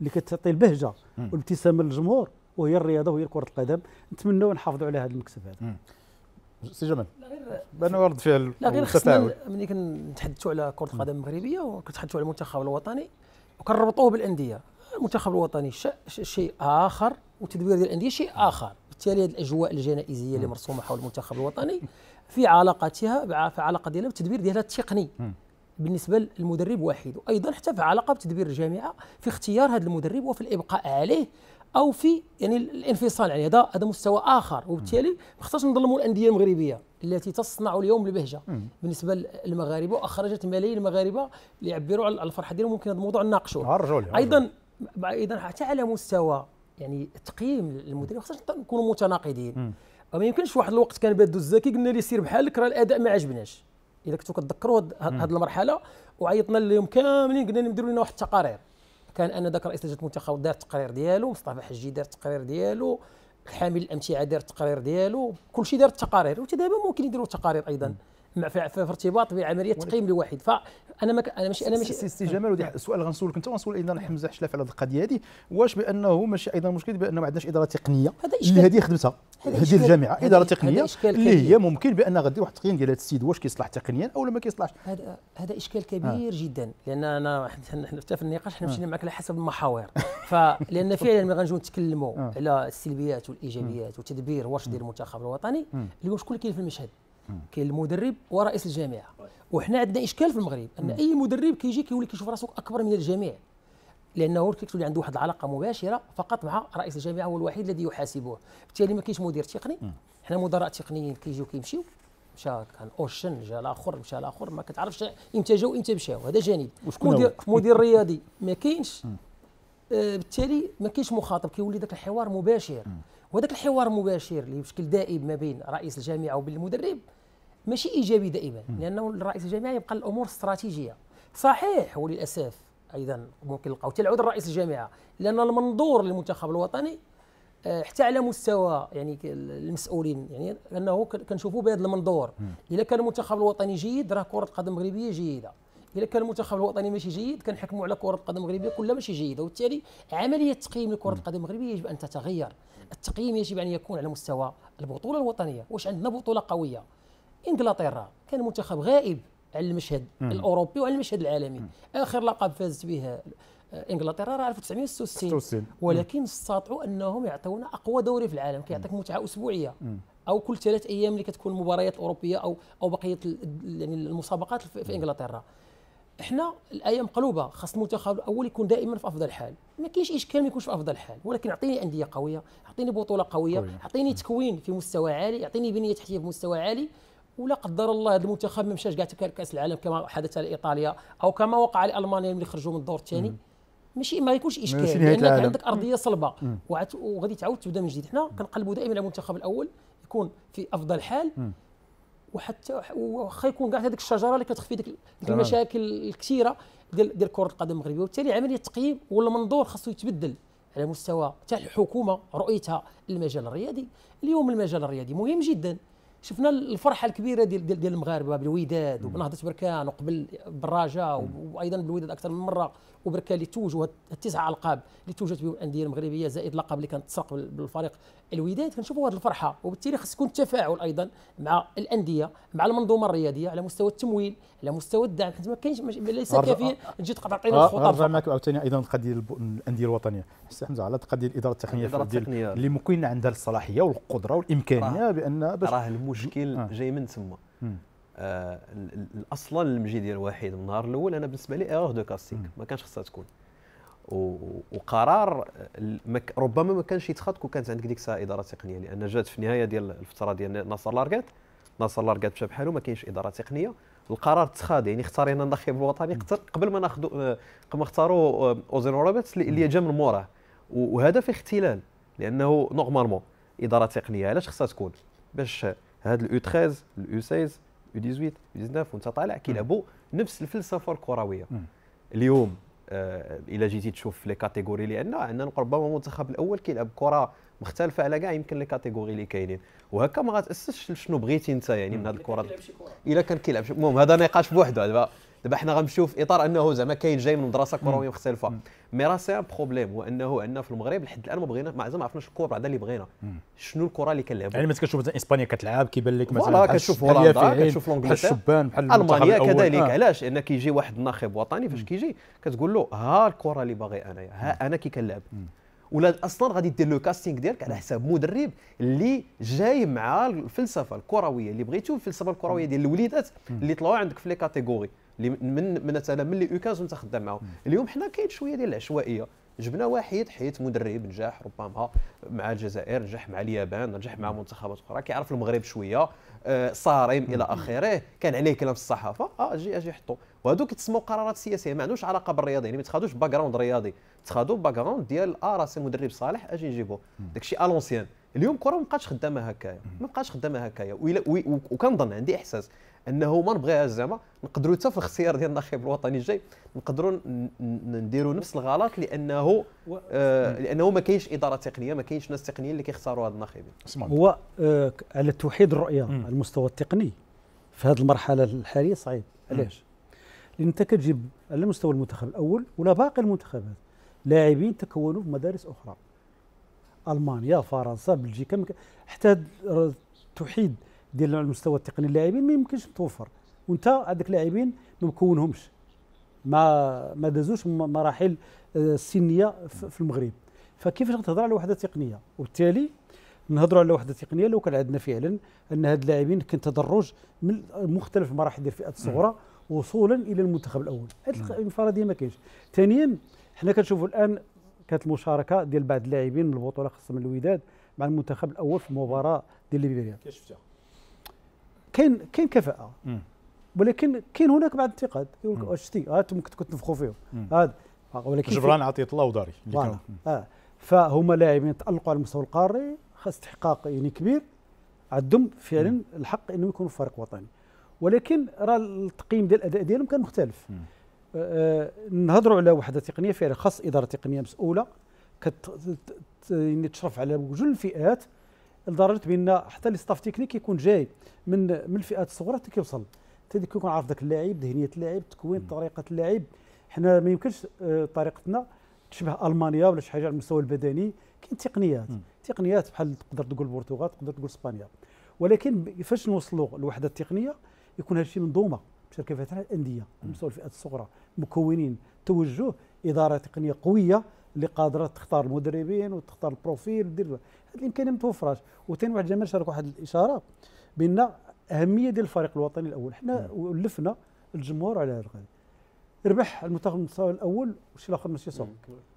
اللي كتعطي البهجه والابتسامه للجمهور وهي الرياضه وهي كره القدم نتمنى نحافظوا على هذا المكسب هذا سي جمال انا ورد فيها لا غير خصنا ملي كنتحدثوا على كره القدم المغربيه وكنتحدثوا على المنتخب الوطني وكنربطوه بالانديه المنتخب الوطني شيء اخر وتدوير ديال الانديه شيء اخر بالتالي هذه الاجواء الجنائزيه اللي مرسومه حول المنتخب الوطني في علاقتها في علاقه ديالها بالتدبير ديالها التقني بالنسبه للمدرب وحيد وايضا حتى في علاقه بتدبير الجامعه في اختيار هذا المدرب وفي الابقاء عليه او في يعني الانفصال عليه هذا هذا مستوى اخر وبالتالي ما خصناش نظلموا الانديه المغربيه التي تصنع اليوم البهجه بالنسبه للمغاربه واخرجت ملايين المغاربه ليعبروا على الفرحه ديالهم ممكن هذا الموضوع نناقشوه ايضا ايضا حتى على مستوى يعني تقييم المدرب خصنا نكونوا متناقضين ما يمكنش واحد الوقت كان بادو الزكي قلنا ليه سير بحالك راه الاداء ما عجبناش اذا كنتوا كتذكروا هذه المرحله وعيطنا لهم كاملين قلنا لهم ديروا لنا واحد التقارير كان انا ذاك رئيس لجنه المنتخب دار التقرير ديالو مصطفى حجي دار التقرير ديالو حامل الامتعه دار التقرير ديالو كلشي دار التقارير دابا ممكن يديروا تقارير ايضا مم. في ارتباط بعمليه تقييم الواحد فانا ما انا ماشي انا ماشي سي جمال ودي السؤال غنسولك انت ونسول ايضا حمزه حشلاف على القضيه هذه واش بانه ماشي ايضا مشكل بانه ما عندناش اداره تقنيه اللي هذه خدمتها هذه الجامعه اداره تقنيه اللي هي ممكن بان غادي واحد التقييم ديال هذا السيد واش كيصلح تقنيا او ما كيصلحش هذا هذا اشكال آه. كبير آه. جدا لان انا حتى في النقاش حنا آه. مشينا معك على حسب المحاور فلان فعلا ملي غنجيو نتكلموا آه. على السلبيات والايجابيات وتدبير واش ديال المنتخب الوطني اليوم شكون اللي كاين في المشهد كاين المدرب ورئيس الجامعه وحنا عندنا اشكال في المغرب ان اي مدرب كيجي كيولي كيشوف راسو اكبر من الجميع لانه كتولي عنده واحد العلاقه مباشره فقط مع رئيس الجامعه هو الوحيد الذي يحاسبه بالتالي ما كاينش مدير تقني حنا مدراء تقنيين كيجيو كيمشيو مشى كان اوشن جا الاخر مشى الاخر ما كتعرفش امتى جاو امتى مشاو هذا جانب مدير مدير رياضي ما كاينش آه بالتالي ما كاينش مخاطب كيولي ذاك الحوار مباشر وهذاك الحوار المباشر اللي بشكل دائم ما بين رئيس الجامعه وبين المدرب ماشي ايجابي دائما لانه الرئيس الجامعه يبقى الامور استراتيجيه صحيح وللاسف ايضا ممكن نلقاو تلعود الرئيس الجامعه لان المنظور للمنتخب الوطني آه، حتى على مستوى يعني المسؤولين يعني انه كنشوفوا بهذا المنظور اذا كان المنتخب الوطني جيد راه كره القدم المغربيه جيده اذا كان المنتخب الوطني ماشي جيد كنحكموا على كره القدم المغربيه كلها ماشي جيده وبالتالي عمليه تقييم لكره القدم المغربيه يجب ان تتغير التقييم يجب ان يكون على مستوى البطوله الوطنيه واش عندنا بطوله قويه انجلترا كان منتخب غائب على المشهد مم. الاوروبي وعلى المشهد العالمي مم. اخر لقب فازت به آه، انجلترا راه 1966 ولكن استطاعوا انهم يعطونا اقوى دوري في العالم كيعطيك متعه اسبوعيه مم. او كل ثلاث ايام اللي كتكون المباريات الاوروبيه او او بقيه يعني المسابقات في انجلترا احنا الايه مقلوبه خاص المنتخب الاول يكون دائما في افضل حال ما كاينش اشكال ما يكونش في افضل حال ولكن اعطيني انديه قويه اعطيني بطوله قويه اعطيني تكوين في مستوى عالي اعطيني بنيه تحتيه في مستوى عالي ولا قدر الله هذا المنتخب ما مشاش كاع كاس العالم كما حدث لايطاليا او كما وقع لالمانيا ملي خرجوا من الدور الثاني ماشي ما يكونش اشكال لانك العالم. عندك ارضيه صلبه وغادي تعاود تبدا من جديد حنا كنقلبوا دائما على المنتخب الاول يكون في افضل حال وحتى واخا يكون كاع هذيك الشجره اللي كتخفي ديك المشاكل الكثيره ديال ديال كره القدم المغربيه وبالتالي عمليه التقييم والمنظور خاصو يتبدل على مستوى تاع الحكومه رؤيتها للمجال الرياضي اليوم المجال الرياضي مهم جدا شفنا الفرحه الكبيره ديال ديال, ديال المغاربه بالوداد وبنهضه بركان وقبل بالرجاء وايضا بالوداد اكثر من مره وبركه اللي توجوا التسع القاب اللي توجت بهم الانديه المغربيه زائد لقب اللي كانت تسرق بالفريق الوداد كنشوفوا هذه الفرحه وبالتالي خص يكون التفاعل ايضا مع الانديه مع المنظومه الرياضيه على مستوى التمويل على مستوى الدعم حيت ما كاينش ليس كافيا تجي عطينا آه، الخطاب نرجع معك عاوتاني ايضا القضيه الانديه الوطنيه سي حمزه على قضيه الاداره التقنيه اللي ممكن عندها الصلاحيه والقدره والامكانيه بان باش راه المشكل آه. جاي من تما آه، اصلا المجي ديال واحد من النهار الاول انا بالنسبه لي ايغور دو كاستينغ ما كانش خصها تكون وقرار ربما ما كانش يتخاط كون كانت عندك ديك الساعه اداره تقنيه لان جات في النهايه ديال الفتره ديال ناصر لاركات ناصر لاركات مشى بحاله ما كاينش اداره تقنيه القرار تخاد يعني اختارينا الناخب الوطني قبل ما ناخذ آه، قبل ما اختاروا آه، اوزين روبرتس اللي جا من موراه وهذا في اختلال لانه نورمالمون اداره تقنيه علاش خصها تكون باش هذا الاو 13 الاو 16 يو 18 يو 19 وانت طالع كيلعبوا نفس الفلسفه الكرويه اليوم آه الا جيتي تشوف لي كاتيجوري اللي عندنا عندنا ربما المنتخب الاول كيلعب كره مختلفه على كاع يمكن لي كاتيجوري اللي كاينين وهكا ما غاتاسسش شنو بغيتي انت يعني من هذه الكره الا كان كيلعب المهم هذا نقاش بوحده دابا دابا حنا غنمشيو في اطار انه زعما كاين جاي من مدرسه كرويه مختلفه مي راه سي بروبليم هو انه عندنا في المغرب لحد الان ما بغينا ما عرفناش الكره بعدا اللي بغينا شنو الكره اللي كنلعبوا يعني مثلا كتشوف مثلا اسبانيا كتلعب كيبان لك مثلا كتشوف هولندا كتشوف لونجلتير بحال بحال المانيا كذلك آه. علاش لان كيجي واحد الناخب وطني فاش كيجي كتقول له ها الكره اللي باغي انايا ها انا كي كنلعب ولا اصلا غادي دير لو كاستينغ ديالك على حساب مدرب اللي جاي مع الفلسفه الكرويه اللي بغيتو الفلسفه الكرويه ديال الوليدات اللي طلعوا عندك في لي كاتيغوري من مثلا من لي اوكاز وانت خدام معاهم اليوم حنا كاين شويه ديال العشوائيه جبنا واحد حيت مدرب نجح ربما مع الجزائر نجح مع اليابان نجح مع منتخبات اخرى كيعرف المغرب شويه آه صارم الى اخره كان عليه كلام في الصحافه اه اجي اجي حطو وهادو كيتسموا قرارات سياسيه ما عندوش علاقه بالرياضه يعني ما تخادوش باك جراوند رياضي تخادو باك جراوند ديال اه راسي مدرب صالح اجي نجيبو داكشي الونسيان اليوم الكره ما بقاتش خدامه هكايا ما بقاتش خدامه هكايا وكنظن عندي احساس انه ما نبغيها زعما نقدروا حتى في الاختيار ديال الناخب الوطني الجاي نقدروا نديروا نفس الغلط لانه و... آه لانه ما كاينش اداره تقنيه ما كاينش ناس تقنيين اللي كيختاروا هاد الناخبين هو آه على توحيد الرؤيه على المستوى التقني في هذه المرحله الحاليه صعيب علاش لان انت كتجيب على مستوى المنتخب الاول ولا باقي المنتخبات لاعبين تكونوا في مدارس اخرى المانيا فرنسا بلجيكا حتى توحيد ديال المستوى التقني اللاعبين ما يمكنش توفر وانت عندك لاعبين ما مكونهمش ما ما دازوش مراحل السنيه آه، في المغرب فكيفاش غتهضر على وحده تقنيه وبالتالي نهضروا على وحده تقنيه لو كان عندنا فعلا ان هاد اللاعبين كان تدرج من مختلف المراحل ديال الفئات الصغرى وصولا الى المنتخب الاول هذه الانفراديه ما كاينش ثانيا حنا كنشوفوا الان كانت المشاركه ديال بعض اللاعبين من البطوله خاصه من الوداد مع المنتخب الاول في مباراه ديال ليبيريا كيف شفتها كاين كاين كفاءه ولكن كاين هناك بعض الانتقاد يقول لك واش شتي انتم كنتوا تنفخوا فيهم هذا ولكن جبران عطيت الله وداري اه فهما لاعبين تالقوا على المستوى القاري خاص استحقاق يعني كبير عندهم فعلا الحق انهم يكونوا في فريق وطني ولكن راه التقييم ديال الاداء ديالهم كان مختلف آه،, آه نهضروا على وحده تقنيه فعلا خاص اداره تقنيه مسؤوله كت يعني تشرف على جل الفئات لدرجه بان حتى لي ستاف تكنيك يكون جاي من من الفئات الصغرى حتى كيوصل حتى كيكون عارف ذاك اللاعب ذهنيه اللاعب تكوين طريقه اللاعب حنا ما يمكنش آه، طريقتنا تشبه المانيا ولا شي حاجه على المستوى البدني كاين تقنيات تقنيات بحال تقدر تقول البرتغال تقدر تقول اسبانيا ولكن فاش نوصلوا للوحده التقنيه يكون هذا الشيء منظومه مشاركه فيها الانديه على مستوى الفئات الصغرى مكونين توجه اداره تقنيه قويه اللي قادره تختار المدربين وتختار البروفيل دير هذه الامكانيه ما توفراش وثاني واحد جمال شارك واحد الاشاره بان اهميه ديال الفريق الوطني الاول حنا نعم. ولفنا الجمهور على هذا ربح المنتخب المستوى الاول والشيء الاخر ماشي صعب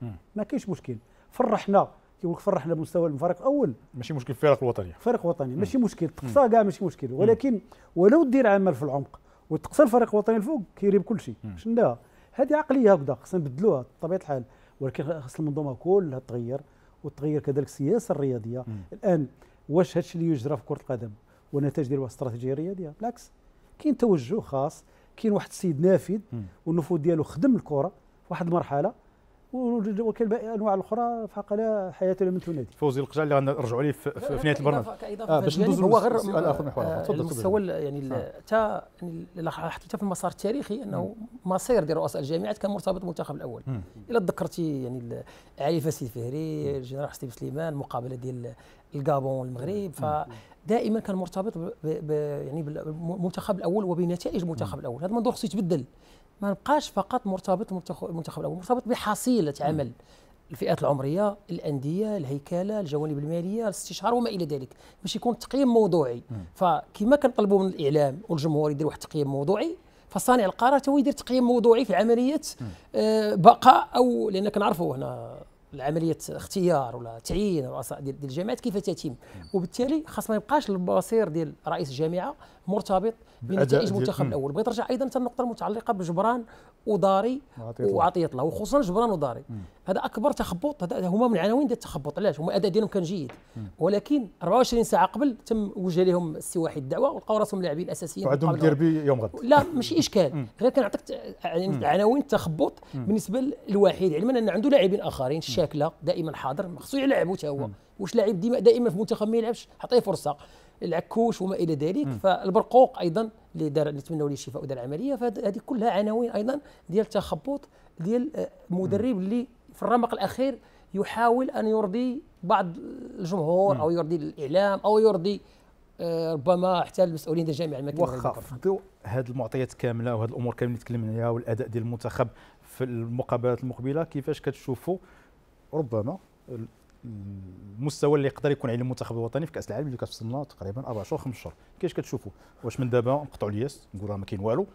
نعم. ما كاينش مشكل فرحنا كيقول لك فرحنا بمستوى الفريق الاول ماشي مشكل الفريق الوطني فريق وطني ماشي مشكل تقصى كاع ماشي مشكل ولكن ولو دير عمل في العمق وتقصى الفريق الوطني الفوق كيريب كل شيء شناها هذه عقليه هكذا خصنا نبدلوها بطبيعه الحال ولكن خاص المنظومه كلها تغير وتغير كذلك السياسه الرياضيه م. الان واش هادشي اللي يجرى في كره القدم ونتاج ديال واحد الاستراتيجيه رياضيه بالعكس كاين توجه خاص كاين واحد السيد نافذ والنفوذ ديالو خدم الكره في واحد المرحله باقي انواع الاخرى فحق لا حياه لمن تنادي فوزي القجع اللي غنرجعوا عليه في, في نهايه البرنامج آه باش ندوزو هو غير اخر محور آه، تفضل المستوى يعني, نعم. يعني حتى يعني لاحظت في المسار التاريخي انه مصير ديال رؤساء الجامعات كان مرتبط بالمنتخب الاول الا تذكرتي يعني علي فاسي الفهري الجنرال حسين سليمان المقابله ديال الكابون المغرب فدائما كان مرتبط ب يعني بالمنتخب الاول وبنتائج المنتخب الاول هذا المنظور خصو يتبدل ما نبقاش فقط مرتبط بالمنتخب الاول مرتبط بحصيله عمل الفئات العمريه الانديه الهيكله الجوانب الماليه الاستشاره وما الى ذلك باش يكون تقييم موضوعي فكما كنطلبوا من الاعلام والجمهور يدير واحد التقييم موضوعي فصانع القرار هو يدير تقييم موضوعي في عمليه آه بقاء او لان كنعرفوا هنا العمليه اختيار ولا تعيين رؤساء ديال الجامعات كيف تتم وبالتالي خاص ما يبقاش البصير ديال رئيس الجامعه مرتبط بنتائج المنتخب الاول بغيت نرجع ايضا حتى النقطه المتعلقه بجبران وداري وعطيه الله وخصوصا جبران وداري هذا اكبر تخبط هذا هما من العناوين ديال التخبط علاش هما الاداء ديالهم كان جيد ولكن 24 ساعه قبل تم وجه لهم السي واحد الدعوه ولقاو راسهم لاعبين اساسيين وعندهم ديربي يوم غد لا ماشي اشكال غير كنعطيك يعني عناوين التخبط بالنسبه للوحيد علما يعني ان عنده لاعبين اخرين الشاكله دائما حاضر خصو يلعب حتى هو واش لاعب ديما دائما في المنتخب ما يلعبش عطيه فرصه العكوش وما الى ذلك فالبرقوق ايضا اللي دار نتمنوا له الشفاء ودار العمليه فهذه كلها عناوين ايضا ديال تخبط ديال مدرب اللي في الرمق الاخير يحاول ان يرضي بعض الجمهور او يرضي الاعلام او يرضي آه، ربما حتى المسؤولين ديال الجامعه الملكيه واخا في ضوء هذه المعطيات كامله وهذه الامور كامله اللي تكلمنا عليها والاداء ديال المنتخب في المقابلات المقبله كيفاش كتشوفوا ربما المستوى اللي يقدر يكون عليه المنتخب الوطني في كاس العالم اللي كتوصلنا تقريبا اربع شهور خمس شهور كيفاش كتشوفوا واش من دابا نقطعوا الياس نقول راه ما كاين والو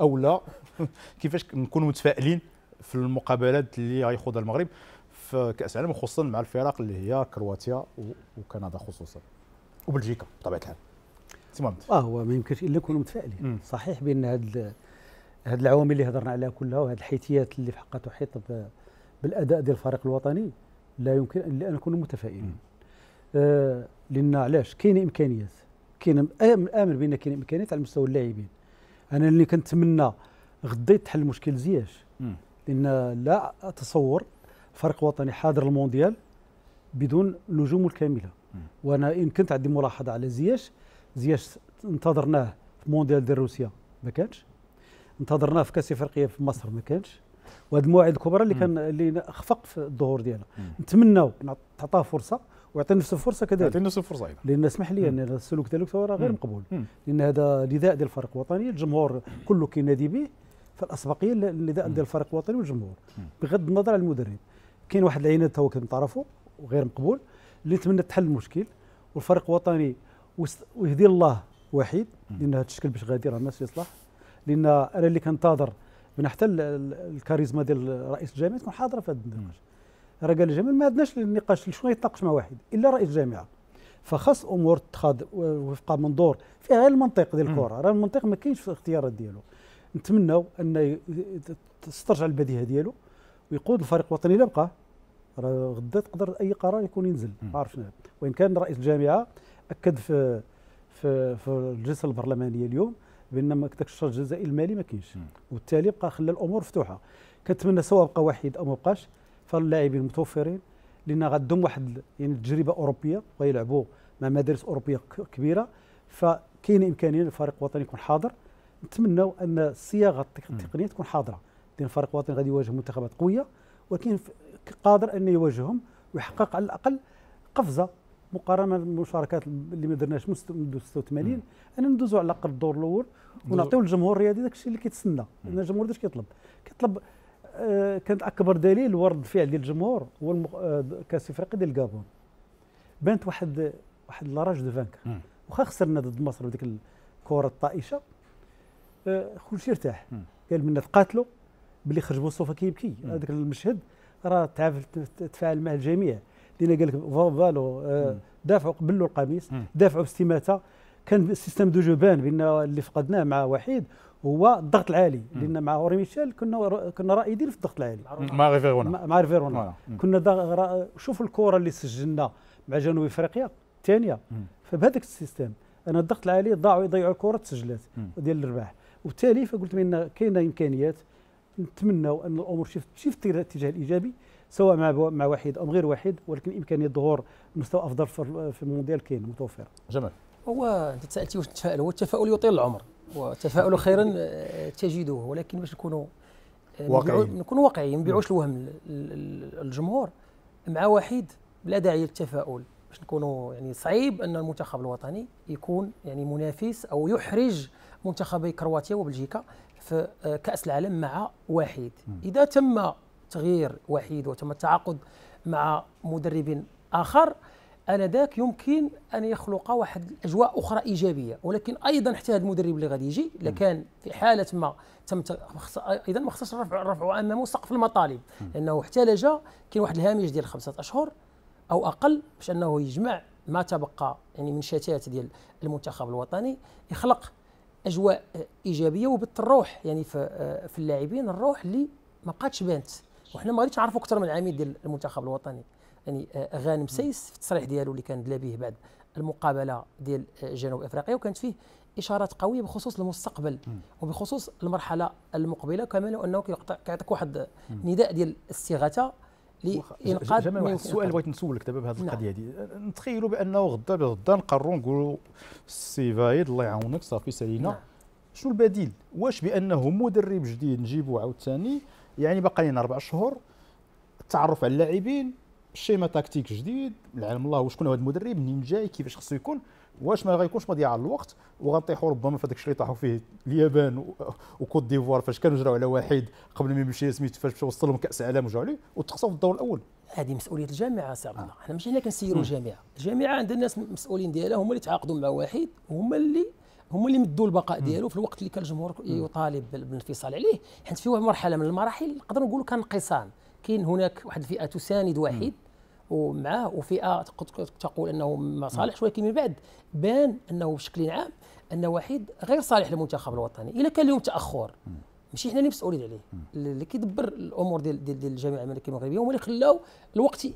او لا كيفاش نكونوا متفائلين في المقابلات اللي غيخوضها المغرب في كاس العالم خصوصا مع الفرق اللي هي كرواتيا وكندا خصوصا وبلجيكا بطبيعه الحال سي اه هو ما يمكنش الا نكونوا متفائلين صحيح بان هاد هاد العوامل اللي هضرنا عليها كلها وهاد الحيتيات اللي في حقها تحيط بالاداء ديال الفريق الوطني لا يمكن ان نكون متفائلين آه لان علاش كاينه امكانيات كاينه امر بان كاينه امكانيات على مستوى اللاعبين انا اللي كنتمنى غدا يتحل مشكل زياش لان لا اتصور فرق وطني حاضر المونديال بدون نجومه الكامله وانا ان كنت عندي ملاحظه على زياش زياش انتظرناه في مونديال ديال روسيا ما كانش انتظرناه في كاس افريقيا في مصر ما كانش الموعد الكبرى اللي كان اللي خفق في الظهور ديالها نتمناو تعطاه فرصه ويعطي نفسه فرصه كذلك يعطي نفسه فرصه ايضا لان اسمح لي ان السلوك ديالك راه غير مقبول لان هذا نداء ديال الفريق الوطني الجمهور كله كينادي به فالاسبقيه النداء ديال الفريق الوطني والجمهور بغض النظر على المدرب كاين واحد العناد تو من طرفه وغير مقبول اللي نتمنى تحل المشكل والفريق الوطني ويهدي الله وحيد لان هذا الشكل باش غادي راه ما يصلح لان انا اللي كنتظر حتى الكاريزما ديال رئيس الجامعه تكون حاضره في هذا النقاش رجال الجامعه ما عندناش النقاش شنو يتناقش مع واحد الا رئيس الجامعه فخاص امور تخاض وفق منظور فيها غير المنطق ديال الكره راه المنطق ما كاينش في الاختيارات ديالو نتمناو ان تسترجع البديهه ديالو ويقود الفريق الوطني الا بقى راه غدا تقدر اي قرار يكون ينزل ما عرفش وان كان رئيس الجامعه اكد في في, في الجلسه البرلمانيه اليوم بان ما داك الشرط الجزائي المالي ما كاينش وبالتالي بقى خلى الامور مفتوحه كنتمنى سواء بقى واحد او ما بقاش فاللاعبين متوفرين لان غدهم واحد يعني تجربه اوروبيه ويلعبوا مع مدارس اوروبيه كبيره فكاين امكانيه للفريق الوطني يكون حاضر نتمنى ان الصياغه التقنيه تكون حاضره لان الفريق الوطني غادي يواجه منتخبات قويه ولكن قادر انه يواجههم ويحقق على الاقل قفزه مقارنه بالمشاركات اللي ما درناش منذ 86 انا ندوزو على الاقل الدور الاول ونعطيو للجمهور الرياضي داك الشيء اللي كيتسنى لان الجمهور داش كيطلب كيطلب آه كانت اكبر دليل ورد فعل ديال الجمهور هو آه كاس افريقيا ديال الكابون بانت واحد واحد لاراج دو فانك واخا خسرنا ضد مصر بديك الكره الطائشه آه كلشي ارتاح قال منا تقاتلوا باللي خرج بوصوفه كيبكي هذاك المشهد راه تفاعل مع الجميع لان قال لك فالو آه دافعوا قبلوا القميص دافعوا باستماته كان سيستم دو جو بان بان اللي فقدناه مع وحيد هو الضغط العالي لان مع اوري ميشيل كنا كنا رائدين في الضغط العالي مع فيرونا مع فيرونا كنا را... شوفوا الكره اللي سجلنا مع جنوب افريقيا الثانيه فبهذاك السيستم انا الضغط العالي ضاعوا يضيعوا الكره تسجلات ديال الرباح وبالتالي فقلت بان كاينه امكانيات نتمنوا ان الامور تمشي في الاتجاه الايجابي سواء مع مع وحيد ام غير واحد ولكن امكانيه ظهور مستوى افضل في المونديال كاين متوفر جمال هو انت سالتي واش التفاؤل هو التفاؤل يطيل العمر والتفاؤل خيرا آه، تجده ولكن باش نكونوا آه، واقعيين نكونوا واقعيين ما نبيعوش الوهم للجمهور مع واحد بلا داعي للتفاؤل باش نكونوا يعني صعيب ان المنتخب الوطني يكون يعني منافس او يحرج منتخبي كرواتيا وبلجيكا في آه، كاس العالم مع واحد اذا تم تغيير وحيد وتم التعاقد مع مدرب آخر انذاك يمكن ان يخلق واحد الاجواء اخرى ايجابيه ولكن ايضا حتى هذا المدرب اللي غادي يجي لكان في حاله ما تم ايضا ما خصش الرفع الرفع انه سقف المطالب لانه حتى لجا كاين واحد الهامش ديال خمسه اشهر او اقل باش انه يجمع ما تبقى يعني من شتات ديال المنتخب الوطني يخلق اجواء ايجابيه وبالتروح يعني في, في اللاعبين الروح اللي ما بقاتش بانت وحنا ما غاديش نعرفوا اكثر من العميد ديال المنتخب الوطني يعني آه، غانم سيس في التصريح ديالو اللي كان دلا به بعد المقابله ديال آه، جنوب افريقيا وكانت فيه اشارات قويه بخصوص المستقبل م. وبخصوص المرحله المقبله كما لو انه كيعطيك واحد نداء ديال الاستغاثه لانقاذ جمال واحد السؤال بغيت نسولك دابا بهذه نعم. القضيه هذه نتخيلوا بانه غدا بغدا نقرروا نقولوا السي فايد الله يعاونك صافي سالينا نعم. شنو البديل واش بانه مدرب جديد نجيبه عاوتاني يعني باقي لنا اربع شهور التعرف على اللاعبين شيما تكتيك جديد العالم الله وشكون هذا المدرب منين جاي كيفاش خصو يكون واش ما غيكونش مضيع الوقت وغنطيحوا ربما في هذاك الشيء اللي طاحوا فيه اليابان وكوت ديفوار فاش كانوا جراو على واحد قبل ما يمشي سميت فاش وصل لهم كاس العالم وجاو عليه وتخصوا في الدور الاول هذه مسؤوليه الجامعه سي عبد الله آه. حنا ماشي هنا كنسيروا الجامعه الجامعه عندها الناس مسؤولين ديالها هما اللي تعاقدوا مع واحد هما اللي هما اللي مدوا البقاء ديالو في الوقت اللي كان الجمهور يطالب بالانفصال عليه حيت في واحد المرحله من المراحل نقدر نقولوا كان انقسام كاين هناك واحد الفئه تساند وحيد ومعه وفئه تقول انه ما صالحش ولكن من بعد بان انه بشكل عام ان وحيد غير صالح للمنتخب الوطني الا كان اليوم تاخر ماشي حنا اللي مسؤولين عليه اللي كيدبر الامور ديال ديال, دي الجامعه الملكيه المغربيه هما اللي خلاو الوقت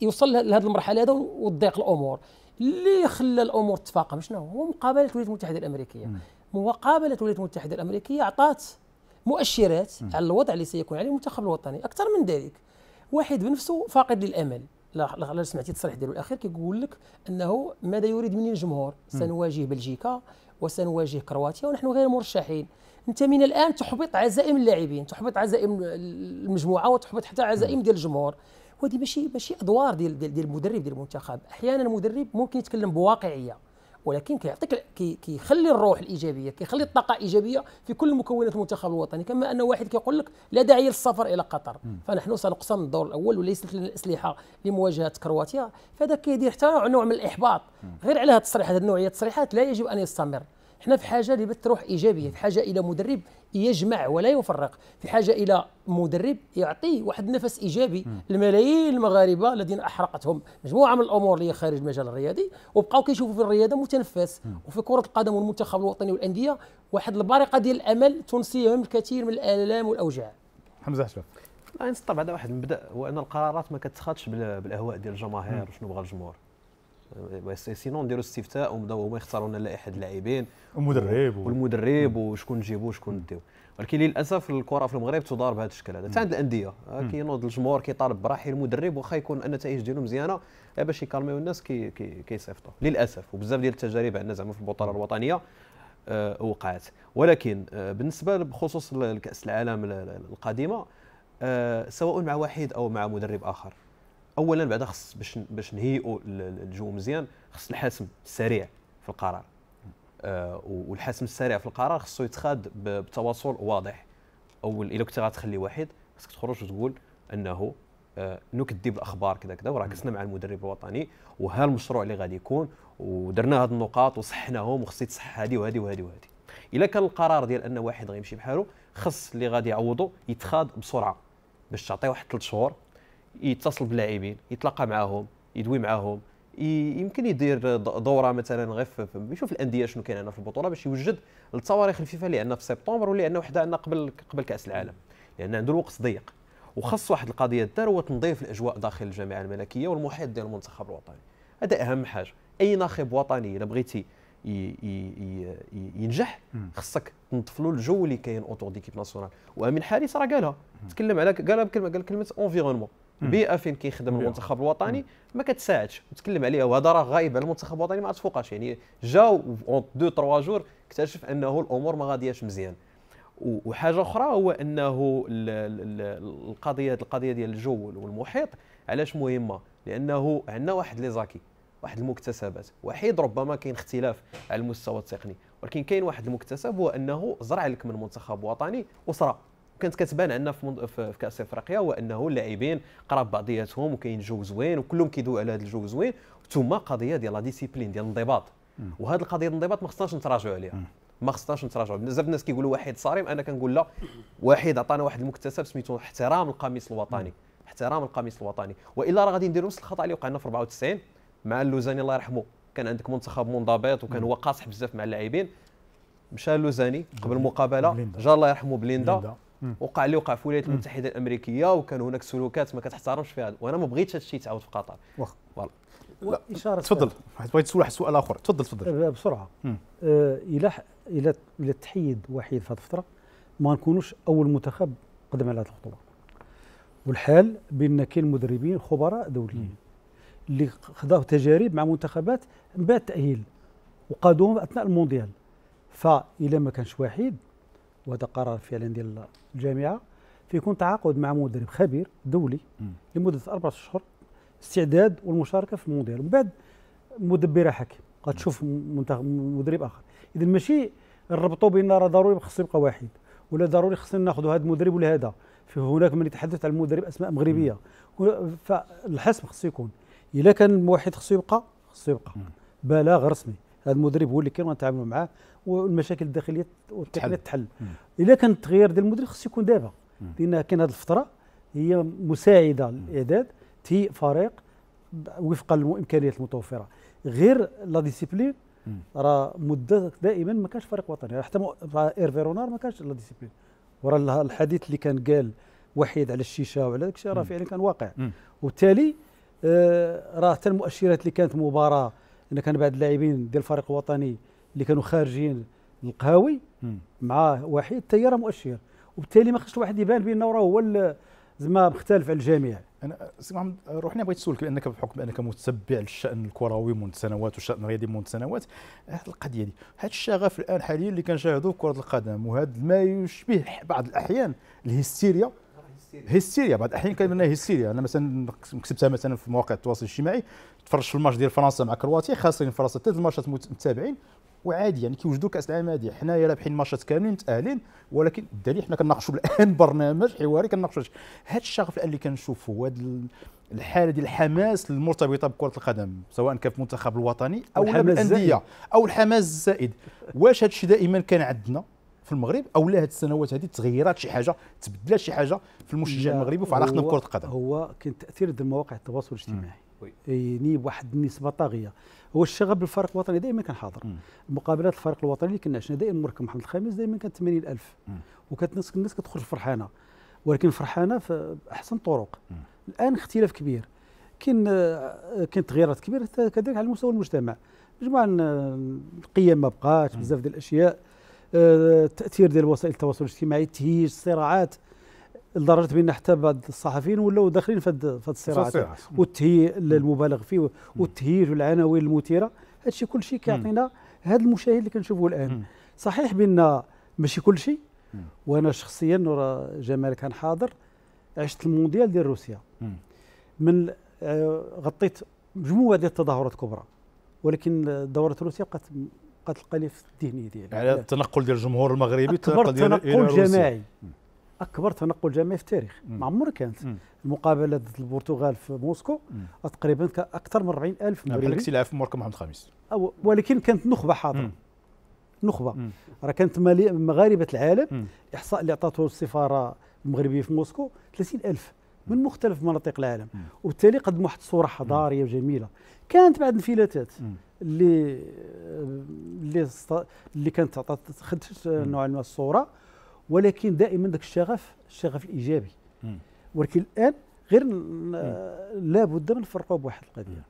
يوصل لهذه المرحله هذا وتضيق الامور اللي خلى الامور تتفاقم شنو هو مقابله الولايات المتحده الامريكيه مقابله الولايات المتحده الامريكيه اعطات مؤشرات على الوضع اللي سيكون عليه المنتخب الوطني اكثر من ذلك واحد بنفسه فاقد للامل لا لا سمعتي التصريح ديالو الاخير كيقول لك انه ماذا يريد مني الجمهور سنواجه بلجيكا وسنواجه كرواتيا ونحن غير مرشحين انت من الان تحبط عزائم اللاعبين تحبط عزائم المجموعه وتحبط حتى عزائم ديال الجمهور وهذه ماشي ماشي ادوار ديال ديال, المدرب ديال المنتخب احيانا المدرب ممكن يتكلم بواقعيه ولكن كيعطيك كيخلي الروح الايجابيه كيخلي الطاقه ايجابيه في كل مكونات المنتخب الوطني كما ان واحد كيقول لك لا داعي للسفر الى قطر فنحن سنقسم الدور الاول وليست لنا الاسلحه لمواجهه كرواتيا فهذا كيدير حتى نوع من الاحباط غير على هذا التصريح هذه النوعيه التصريحات لا يجب ان يستمر حنا في حاجه لبث روح ايجابيه في حاجه الى مدرب يجمع ولا يفرق في حاجه الى مدرب يعطي واحد نفس ايجابي لملايين المغاربه الذين احرقتهم مجموعه من الامور اللي خارج المجال الرياضي وبقاو كيشوفوا في الرياضه متنفس وفي كره القدم والمنتخب الوطني والانديه واحد البارقه ديال الامل تنسيهم الكثير من الالام والاوجاع حمزه لا غنسطب بعد واحد المبدا هو ان القرارات ما كتخاطش بالاهواء ديال الجماهير وشنو بغى الجمهور سينون نديروا استفتاء ونبداو هما يختاروا لنا لائحه اللاعبين والمدرب والمدرب وشكون نجيبو وشكون نديو ولكن للاسف الكره في المغرب تدار بهذا الشكل هذا حتى عند الانديه كينوض الجمهور كيطالب براحي المدرب واخا يكون النتائج ديالو مزيانه باش يكالميو الناس كي كي للاسف وبزاف ديال التجارب عندنا زعما في البطوله الوطنيه أه وقعت ولكن أه بالنسبه بخصوص الكاس العالم القادمه أه سواء مع واحد او مع مدرب اخر اولا بعدا خص باش باش نهيئوا الجو مزيان خص الحاسم السريع في القرار آه والحاسم السريع في القرار خصو يتخاد بتواصل واضح اول الا كنت غتخلي واحد خصك تخرج وتقول انه آه نكذب الاخبار كذا كذا وراكسنا مع المدرب الوطني وها المشروع اللي غادي يكون ودرنا هاد النقاط وصحناهم وخص تصح هذه وهذه وهذه وهذه الا كان القرار ديال ان واحد غيمشي بحاله خص اللي غادي يعوضو يتخاد بسرعه باش تعطيه واحد 3 شهور يتصل باللاعبين يتلاقى معاهم يدوي معاهم يمكن يدير دوره مثلا غير يشوف الانديه شنو كاين هنا في البطوله باش يوجد التواريخ الفيفا اللي عندنا في سبتمبر واللي عندنا وحده عندنا قبل قبل كاس العالم لان عنده الوقت ضيق وخاص واحد القضيه دار هو تنظيف الاجواء داخل الجامعه الملكيه والمحيط ديال المنتخب الوطني هذا اهم حاجه اي ناخب وطني الا بغيتي ينجح خصك تنظف له الجو اللي كاين اوتور ديكيب ناسيونال وامين حارس راه قالها تكلم على قالها بكلمه قال كلمه انفيرونمون بيئه فين كيخدم المنتخب الوطني ما كتساعدش نتكلم عليها وهذا راه غايب على المنتخب الوطني ما تفوقاش يعني جاو اون دو تروا جور اكتشف انه الامور ما غادياش مزيان وحاجه اخرى هو انه القضيه القضيه ديال الجو والمحيط علاش مهمه لانه عندنا واحد لي زاكي واحد المكتسبات وحيد ربما كاين اختلاف على المستوى التقني ولكن كاين واحد المكتسب هو انه زرع لك من منتخب وطني وصرى كانت كتبان عندنا في, في كاس افريقيا هو انه اللاعبين قراب بعضياتهم وكاين جو زوين وكلهم كيدو على هذا الجو زوين ثم قضيه ديال لا ديسيبلين ديال الانضباط وهذه القضيه ديال الانضباط ما خصناش نتراجعوا عليها ما خصناش نتراجعوا بزاف الناس كيقولوا واحد صارم انا كنقول لا واحد عطانا واحد المكتسب سميتو احترام القميص الوطني احترام القميص الوطني والا راه غادي نديروا نفس الخطا اللي وقعنا في 94 مع اللوزاني الله يرحمه كان عندك منتخب منضبط وكان هو قاصح بزاف مع اللاعبين مشى اللوزاني قبل المقابله جا الله يرحمه بليندا وقع اللي وقع في الولايات المتحده الامريكيه وكان هناك سلوكات ما كتحترمش فيها وانا ما بغيتش هذا الشيء يتعاود في قطر واخ اشاره تفضل بغيت نسول واحد السؤال اخر تفضل تفضل بسرعه آه، الى الى الى تحيد وحيد في هذه الفتره ما نكونوش اول منتخب قدم على هذه الخطوه والحال بان كاين مدربين خبراء دوليين اللي خداو تجارب مع منتخبات من بعد التاهيل وقادوهم اثناء المونديال فإلا ما كانش وحيد وهذا قرار فعلا ديال الجامعه فيكون تعاقد مع مدرب خبير دولي م. لمده اربع اشهر استعداد والمشاركه في المونديال ومن بعد مدبره حكم غتشوف مدرب اخر اذا ماشي نربطوا بان راه ضروري خصو يبقى واحد ولا ضروري خصنا ناخذ هذا المدرب ولا هذا هناك من يتحدث عن المدرب اسماء مغربيه فالحسم خصو يكون الا كان واحد خصو يبقى خصو يبقى بلاغ رسمي هذا المدرب هو اللي كان نتعاملوا معاه والمشاكل الداخليه والتقنيات تحل الا كان التغيير ديال المدير خص يكون دابا لان كاين هذه الفتره هي مساعده للاعداد تهيئ فريق وفقا للامكانيات المتوفره غير لا ديسيبلين راه مده دائما ما كانش فريق وطني حتى ايرفي رونار ما كانش لا ديسيبلين ورا الحديث اللي كان قال وحيد على الشيشه وعلى داك الشيء راه فعلا كان واقع وبالتالي آه راه حتى المؤشرات اللي كانت مباراه ان كان بعض اللاعبين ديال الفريق الوطني اللي كانوا خارجين القهاوي مع وحيد تيار مؤشر وبالتالي ما خصش الواحد يبان بانه راه هو زعما مختلف على الجميع انا سي محمد روحني بغيت نسولك لانك بحكم انك متبع للشان الكروي منذ سنوات والشان الرياضي منذ سنوات هذه القضيه دي هذا الشغف الان حاليا اللي كنشاهدوه في كره القدم وهذا ما يشبه بعض الاحيان الهستيريا هستيريا بعض الاحيان كاين منها هستيريا انا مثلا كسبتها مثلا في مواقع التواصل الاجتماعي تفرج في الماتش ديال فرنسا مع كرواتيا خاسرين فرنسا ثلاث ماتشات متابعين وعادي يعني كيوجدوا كاس العالم هذه حنايا رابحين الماتشات كاملين متاهلين ولكن بالتالي حنا كنناقشوا الان برنامج حواري كنناقشوا هذا الشغف الان اللي كنشوفوا وهذا الحاله ديال الحماس المرتبطه بكره القدم سواء كان في المنتخب الوطني او الانديه او الحماس الزائد واش هذا الشيء دائما كان عندنا في المغرب او لا هذه السنوات هذه تغيرات شي حاجه تبدلات شي حاجه في المشجع المغربي وفي علاقتنا بكره القدم هو كان تاثير مواقع التواصل الاجتماعي يعني بواحد النسبه طاغيه هو الشغب بالفرق الوطني دائما كان حاضر مقابلات الفرق الوطني اللي كنا عشنا دائما مركب محمد الخامس دائما كانت 80000 وكانت الناس الناس كتخرج فرحانه ولكن فرحانه في احسن طرق الان اختلاف كبير كاين كاين تغييرات كبيره كذلك على مستوى المجتمع مجموعه القيم ما بقاتش بزاف ديال الاشياء التاثير آه، ديال وسائل التواصل الاجتماعي التهيج الصراعات لدرجه بان حتى بعض الصحفيين ولاو داخلين في هذا الصراعات والتهيئ المبالغ فيه والتهيير والعناوين المثيره هذا كل شيء كيعطينا هذا المشاهد اللي كنشوفه الان صحيح بان ماشي كلشي وانا شخصيا جمال كان حاضر عشت المونديال ديال روسيا من آه، غطيت مجموعه ديال التظاهرات الكبرى ولكن دوره روسيا بقات بقات القليل في الذهنيه ديالي على التنقل ديال الجمهور المغربي التنقل ديال التنقل جماعي اكبر تنقل جامعي في التاريخ ما عمر كانت المقابله ضد البرتغال في موسكو تقريبا اكثر من 40000 نعم، مغربي بالعكس تيلعب في مركب محمد الخامس ولكن كانت نخبه حاضره نخبه راه كانت مغاربه العالم الاحصاء اللي عطاته السفاره المغربيه في موسكو 30000 من مختلف مناطق العالم وبالتالي قدموا واحد الصوره حضاريه وجميله كانت بعد انفلاتات اللي اللي اللي كانت عطات خدت نوعا ما الصوره ولكن دائما ذاك الشغف الشغف الايجابي ولكن الان غير لابد من نفرقوا بواحد القضيه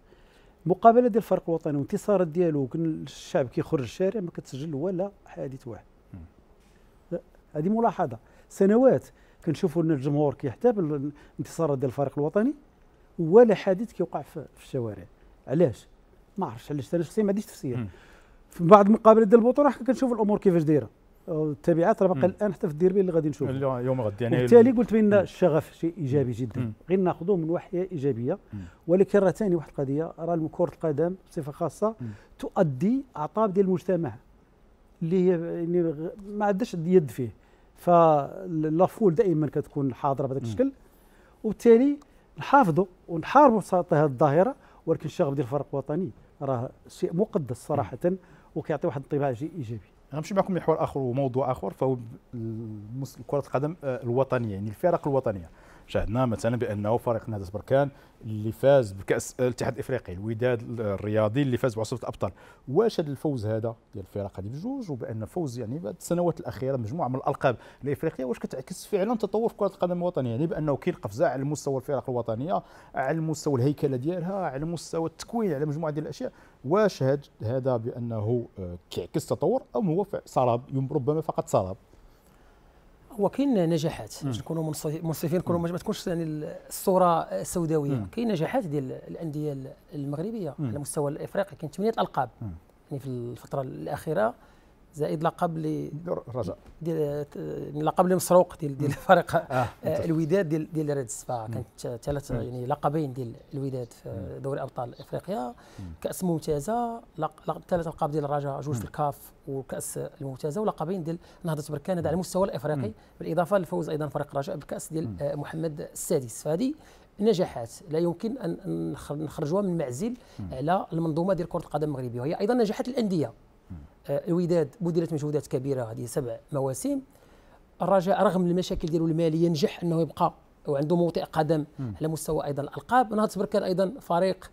مقابله ديال الفرق الوطني وانتصارات ديالو كان الشعب كيخرج الشارع ما كتسجل ولا حادث واحد هذه ملاحظه سنوات كنشوفوا ان الجمهور كيحتفل الانتصارات ديال الفريق الوطني ولا حادث كيوقع في الشوارع علاش ما عرفتش علاش انا شخصيا ما عنديش تفسير في بعض المقابلات ديال البطوله حنا كنشوف الامور كيفاش دايره التبعات راه باقي الان حتى في الديربي اللي غادي نشوفه اليوم غد يعني وبالتالي قلت بان الشغف شيء ايجابي جدا غير ناخذوه من وحيه ايجابيه ولكن راه ثاني واحد القضيه راه كره القدم بصفه خاصه تؤدي اعطاب ديال المجتمع اللي هي يعني ما عندهاش يد فيه فلافول دائما كتكون حاضره بهذاك الشكل وبالتالي نحافظوا ونحاربوا هذه الظاهره ولكن الشغف ديال الفرق الوطني راه شيء مقدس صراحه وكيعطي واحد الطباع ايجابي غنمشي معكم لحوار اخر وموضوع اخر فهو كره القدم آه، الوطنيه يعني الفرق الوطنيه شاهدنا مثلا بانه فريق نادي بركان اللي فاز بكاس الاتحاد الافريقي الوداد الرياضي اللي فاز بعصفه الابطال واش هذا الفوز هذا ديال الفرق هذه بجوج وبان فوز يعني بعد السنوات الاخيره مجموعه من الالقاب الافريقيه واش كتعكس فعلا تطور في كره القدم الوطنيه يعني بانه كاين قفزه على مستوى الفرق الوطنيه على مستوى الهيكله ديالها على مستوى التكوين على مجموعه ديال الاشياء واش هذا بانه كيعكس تطور او هو سراب ربما فقط سراب هو كاين نجاحات باش نكونوا منصفين نكونوا ما تكونش يعني الصوره سوداويه كاين نجاحات ديال الانديه المغربيه على مستوى الافريقي كاين ثمانيه القاب يعني في الفتره الاخيره زائد لقب لي الرجاء ديال لقب لي مسروق ديال ديال فريق آه. الوداد ديال ديال ريدز فكانت ثلاث يعني لقبين ديال الوداد في دوري ابطال افريقيا كاس ممتازه ثلاث القاب ديال الرجاء جوج في الكاف وكاس الممتازه ولقبين ديال نهضه بركان على المستوى الافريقي بالاضافه للفوز ايضا فريق الرجاء بالكاس ديال آه، محمد السادس فهذه نجاحات لا يمكن ان نخرجوها من معزل على المنظومه ديال كره القدم المغربيه وهي ايضا نجاحات الانديه آه، الوداد بذلت مجهودات كبيره هذه سبع مواسم الرجاء رغم المشاكل ديالو الماليه نجح انه يبقى وعنده موطئ قدم م. على مستوى ايضا الالقاب نهضه بركان ايضا فريق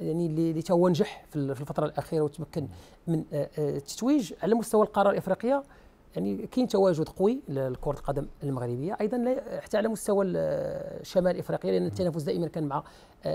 يعني اللي هو نجح في الفتره الاخيره وتمكن من آه، آه، التتويج على مستوى القاره الافريقيه يعني كاين تواجد قوي لكره القدم المغربيه ايضا حتى على مستوى شمال افريقيا لان التنافس دائما كان مع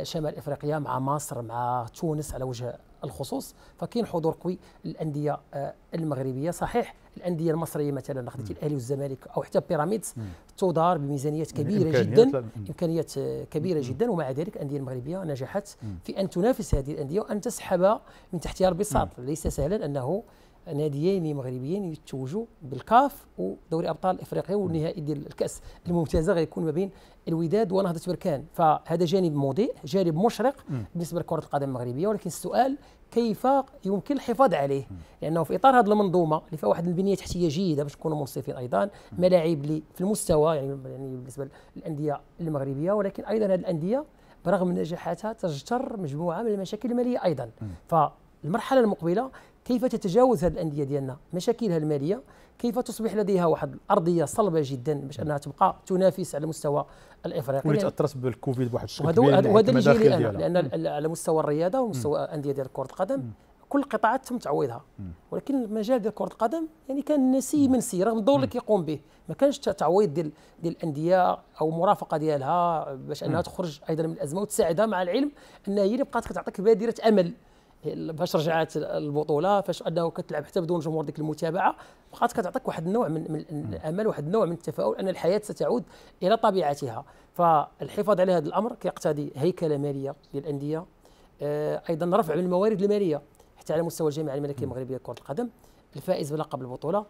شمال افريقيا مع مصر مع تونس على وجه الخصوص فكاين حضور قوي للانديه آه، المغربيه صحيح الانديه المصريه مثلا خديتي الاهلي والزمالك او حتى بيراميدز تدار بميزانيات كبيره إمكانيات جدا آه، امكانيات كبيره مم. جدا ومع ذلك الانديه المغربيه نجحت مم. في ان تنافس هذه الانديه وان تسحب من تحتها البساط ليس سهلا انه ناديين مغربيين يتوجوا بالكاف ودوري ابطال افريقيا والنهائي ديال الكاس الممتازه غيكون ما بين الوداد ونهضه بركان فهذا جانب مضيء جانب مشرق بالنسبه لكره القدم المغربيه ولكن السؤال كيف يمكن الحفاظ عليه لانه في اطار هذه المنظومه اللي فيها واحد البنيه تحتيه جيده باش نكونوا منصفين ايضا ملاعب اللي في المستوى يعني, يعني بالنسبه للانديه المغربيه ولكن ايضا هذه الانديه برغم نجاحاتها تجتر مجموعه من المشاكل الماليه ايضا فالمرحله المقبله كيف تتجاوز هذه الانديه ديالنا مشاكلها الماليه كيف تصبح لديها واحد الارضيه صلبه جدا باش انها تبقى تنافس على مستوى الافريقي واللي تاثرت بالكوفيد بواحد الشكل كبير وهذا اللي جاي لان لان على مستوى الرياضه ومستوى الانديه ديال كره القدم كل القطاعات تم تعويضها ولكن المجال ديال كره القدم يعني كان نسي منسي رغم الدور اللي كيقوم به ما كانش تعويض ديال ديال الانديه او مرافقه ديالها باش انها تخرج ايضا من الازمه وتساعدها مع العلم انها هي اللي بقات كتعطيك بادره امل فاش رجعت البطوله فاش انه كتلعب حتى بدون جمهور ديك المتابعه بقات كتعطيك واحد النوع من, من الامل واحد النوع من التفاؤل ان الحياه ستعود الى طبيعتها فالحفاظ على هذا الامر كيقتضي هيكله ماليه للانديه آه، ايضا رفع من الموارد الماليه حتى على مستوى الجامعه الملكيه المغربيه لكره القدم الفائز بلقب البطوله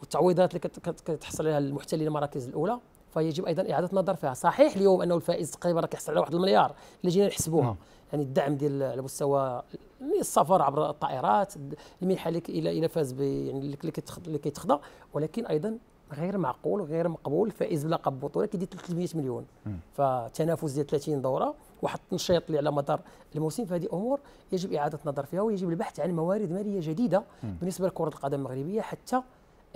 والتعويضات اللي كتحصل عليها المحتلين المراكز الاولى فيجب ايضا اعاده النظر فيها صحيح اليوم انه الفائز تقريبا راه كيحصل على واحد المليار اللي جينا نحسبوها نعم. يعني الدعم ديال على مستوى يعني السفر عبر الطائرات المنحه اللي الى الى فاز يعني اللي كيتخضى ولكن ايضا غير معقول غير مقبول فائز بلقب بطوله كيدير 300 مليون فتنافس ديال 30 دوره واحد التنشيط اللي على مدار الموسم فهذه امور يجب اعاده النظر فيها ويجب البحث عن موارد ماليه جديده بالنسبه لكره القدم المغربيه حتى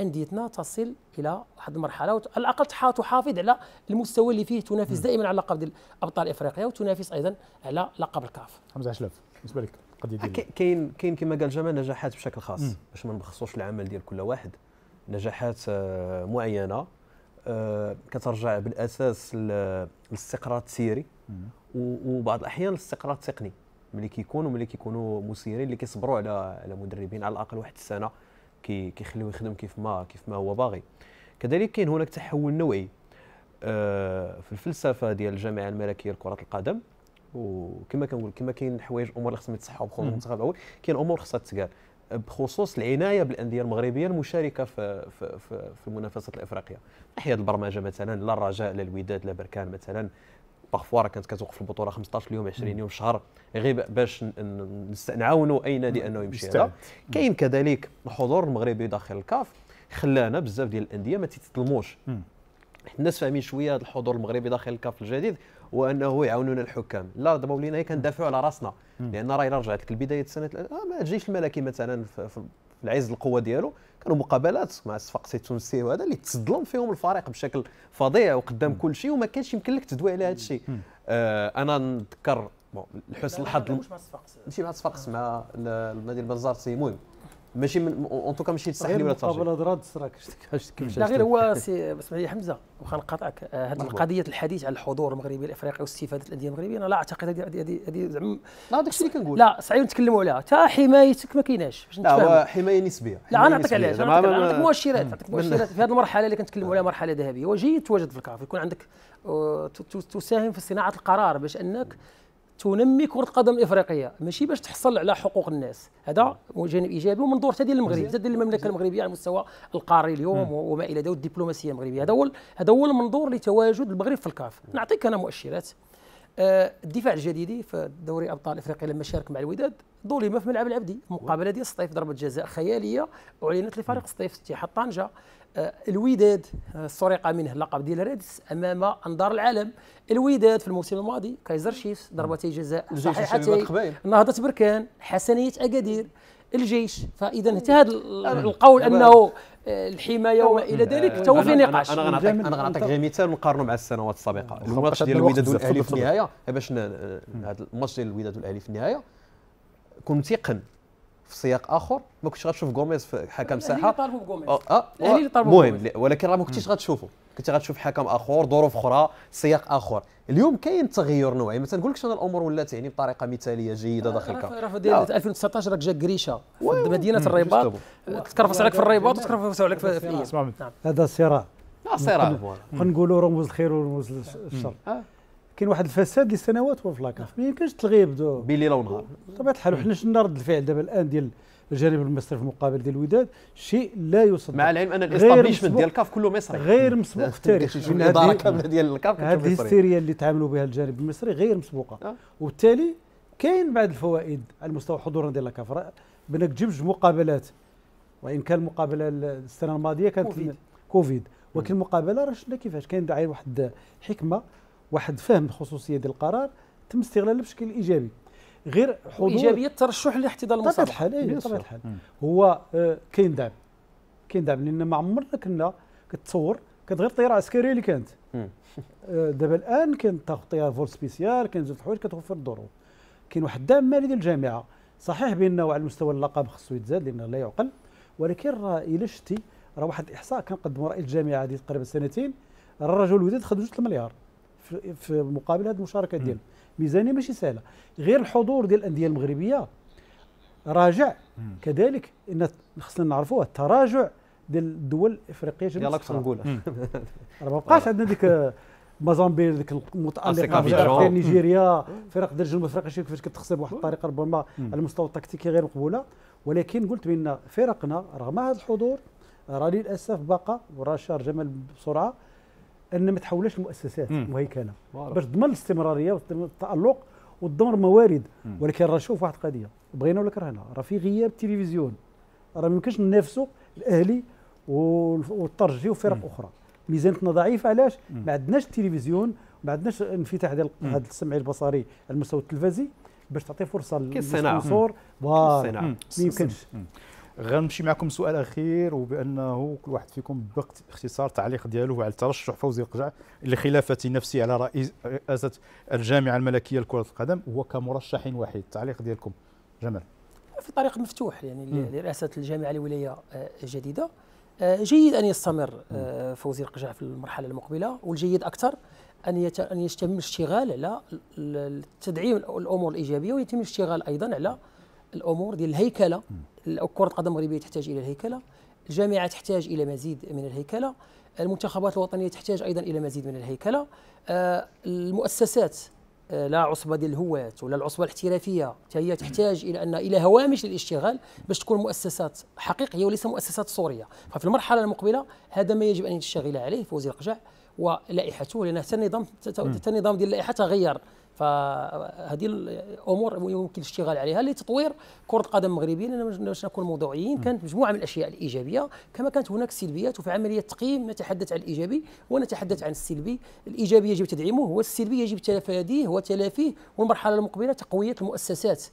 انديتنا تصل الى واحد المرحله وت... على الاقل تحافظ على المستوى اللي فيه تنافس دائما على لقب ابطال افريقيا وتنافس ايضا على لقب الكاف حمزه عشلاف بالنسبه لك القضيه ديالك كاين كاين كما قال جمال نجاحات بشكل خاص باش ما نبخصوش العمل ديال كل واحد نجاحات آه، معينه آه، كترجع بالاساس للاستقرار السيري وبعض الاحيان الاستقرار التقني ملي كيكونوا ملي كيكونوا مسيرين اللي كيصبروا على على مدربين على الاقل واحد السنه كي يخدم كيف ما كيف ما هو باغي كذلك كاين هناك تحول نوعي آه، في الفلسفه ديال الجامعه الملكيه لكره القدم وكما كنقول كما كاين حوايج امور اللي خصهم يتصحوا بخصوص المنتخب الاول كاين امور خصها تتقال بخصوص العنايه بالانديه المغربيه المشاركه في في في, في المنافسات الافريقيه من ناحيه البرمجه مثلا لا الرجاء لا الوداد لا بركان مثلا بارفوا راه كانت كتوقف البطوله 15 يوم 20 يوم شهر غير باش نعاونوا اي نادي انه يمشي هذا كاين كذلك الحضور المغربي داخل الكاف خلانا بزاف ديال الانديه ما تتظلموش الناس فاهمين شويه هذا الحضور المغربي داخل الكاف الجديد وانه يعاونونا الحكام لا دابا ولينا كندافعوا على راسنا لان راه الا رجعت لك البدايه السنه آه ما تجيش الملكي مثلا في في العز القوه ديالو كانوا مقابلات مع الصفاقسي التونسي وهذا اللي تظلم فيهم الفريق بشكل فظيع وقدام كل شيء وما كانش يمكن لك تدوي على هذا الشيء آه انا نذكر بون لحسن الحظ ماشي مع الصفاقس مع نادي البنزرتي المهم ماشي من اون توكا ماشي تصحيح ولا الترجي قبل هضرات راك لا غير هو سي اسمح لي حمزه واخا نقاطعك هذه آه، القضيه الحديث على الحضور المغربي الافريقي واستفاده الانديه المغربيه انا لا اعتقد هذه هذه هذه زعما لا داك الشيء اللي كنقول لا صعيب نتكلموا عليها حتى حمايتك ما كايناش باش لا هو حمايه نسبيه لا انا نعطيك علاش نعطيك مؤشرات نعطيك مؤشرات في هذه المرحله اللي كنتكلموا عليها مرحله ذهبيه وجيد تواجد في الكاف يكون عندك آه، تساهم في صناعه القرار باش انك تنمي كره القدم الافريقيه ماشي باش تحصل على حقوق الناس هذا نعم. جانب ايجابي ومنظور حتى ديال المغرب حتى ديال المملكه المغربيه على مستوى القاري اليوم وما الى ذلك والدبلوماسيه المغربيه هذا هو هذا هو المنظور لتواجد المغرب في الكاف نعطيك انا مؤشرات آه، الدفاع الجديدي في دوري ابطال افريقيا لما شارك مع الوداد ظلم في ملعب العبدي مقابله ديال الصيف ضربه جزاء خياليه اعلنت لفريق الصيف اتحاد طنجه الوداد سرق منه اللقب ديال ريدس امام انظار العالم الوداد في الموسم الماضي كايزر شيف ضربتي جزاء صحيحتين نهضه بركان حسنيه اكادير الجيش فاذا حتى هذا القول انه الحمايه وما الى ذلك تو في نقاش انا غنعطيك انا غنعطيك غير مثال نقارنه مع السنوات السابقه الماتش ديال الوداد والاهلي في النهايه باش هذا الماتش ديال الوداد والاهلي في النهايه كنت تيقن في سياق اخر ما كنتش غتشوف غوميز في حكم ساحه اللي طالبوا بغوميز اه اللي طالبوا المهم ولكن راه ما كنتيش غتشوفه كنتي غتشوف حكم اخر ظروف اخرى سياق اخر اليوم كاين تغير نوعي ما تنقولكش انا الامور ولات يعني بطريقه مثاليه جيده آه، داخل الكاف راه في 2019 آه. راك جا كريشه في مدينه الرباط تكرفص عليك في الرباط وتكرفص عليك في اسمع نعم. هذا صراع لا آه، صراع نقولوا رموز الخير ورموز الشر كاين واحد الفساد لسنوات وهو في لاكاف ما يمكنش تلغيه بدو بليله ونهار بطبيعه الحال وحنا شفنا رد الفعل دابا الان ديال الجانب المصري في مقابل ديال الوداد شيء لا يصدق مع العلم ان الاستابليشمنت ديال الكاف كله مصري غير مسبوق في التاريخ الاداره كامله ديال الكاف هذه الهستيريا اللي تعاملوا بها الجانب المصري غير مسبوقه أه؟ وبالتالي كاين بعض الفوائد على مستوى حضورنا ديال الكاف بانك تجيب جوج مقابلات وان كان المقابله السنه الماضيه كانت كوفيد, كوفيد. ولكن المقابله راه شفنا كيفاش كاين واحد الحكمه واحد فهم خصوصيه ديال القرار تم استغلالها بشكل ايجابي غير حضور ايجابيه الترشح لاحتضان المصالح بطبيعه الحال اي أيوة، بطبيعه الحال هو آه، كاين دعم كاين دعم لان ما عمرنا كنا كتصور كانت غير الطياره العسكريه اللي كانت آه، دابا الان كاين تاخذ طياره فول سبيسيال كاين زوج الحوايج كتوفر الظروف كاين واحد الدعم مالي ديال الجامعه صحيح بانه على المستوى اللقب خصو يتزاد لانه لا يعقل ولكن راه الا شتي راه واحد الاحصاء كان قدموا رئيس الجامعه هذه تقريبا سنتين الرجل الوداد خد جوج المليار في مقابل هذه المشاركه ديالهم ميزانيه ماشي سهله غير الحضور ديال الانديه المغربيه راجع كذلك ان خصنا نعرفوا التراجع ديال الدول الافريقيه جنوب يلا كنت نقول راه ما بقاش عندنا ديك مازامبير ديك المتالقه في نيجيريا فرق ديال جنوب افريقيا شوف كيفاش كتخسر بواحد الطريقه ربما على المستوى التكتيكي غير مقبوله ولكن قلت بان فرقنا رغم هذا الحضور راه للاسف باقا وراه شهر جمال بسرعه ان ما تحولش المؤسسات وهيكله باش تضمن الاستمراريه والتالق وتضمن موارد ولكن راه شوف واحد القضيه بغينا ولا كرهنا راه في غياب تلفزيون راه ما يمكنش ننافسوا الاهلي والترجي وفرق مم. اخرى ميزانتنا ضعيفه علاش ما عندناش تلفزيون ما عندناش انفتاح ديال هذا السمعي البصري على المستوى التلفزي باش تعطي فرصه للمستثمر ما يمكنش غنمشي معكم سؤال اخير وبانه كل واحد فيكم بقت اختصار تعليق دياله على ترشح فوزي القجع لخلافه نفسي على رئيس رئاسه الجامعه الملكيه لكره القدم وكمرشح وحيد تعليق ديالكم جمال في طريق مفتوح يعني لرئاسه الجامعه الولايه آه، الجديده آه، جيد ان يستمر آه، فوزي القجع في المرحله المقبله والجيد اكثر ان ان يتم الاشتغال على تدعيم الامور الايجابيه ويتم الاشتغال ايضا على الامور ديال الهيكله كره القدم المغربيه تحتاج الى الهيكله الجامعه تحتاج الى مزيد من الهيكله المنتخبات الوطنيه تحتاج ايضا الى مزيد من الهيكله آه، المؤسسات آه، لا عصبه ديال الهواة ولا العصبه الاحترافيه هي تحتاج الى ان الى هوامش للاشتغال باش تكون مؤسسات حقيقيه وليس مؤسسات صوريه ففي المرحله المقبله هذا ما يجب ان يشتغل عليه فوزير القجع ولائحته لان حتى النظام حتى النظام ديال اللائحه تغير فهذه الامور يمكن الاشتغال عليها لتطوير كره قدم المغربيه لان باش نكون موضوعيين كانت مجموعه من الاشياء الايجابيه كما كانت هناك سلبيات وفي عمليه التقييم نتحدث عن الايجابي ونتحدث عن السلبي الايجابي يجب تدعيمه والسلبي يجب تفاديه وتلافيه والمرحله المقبله تقويه المؤسسات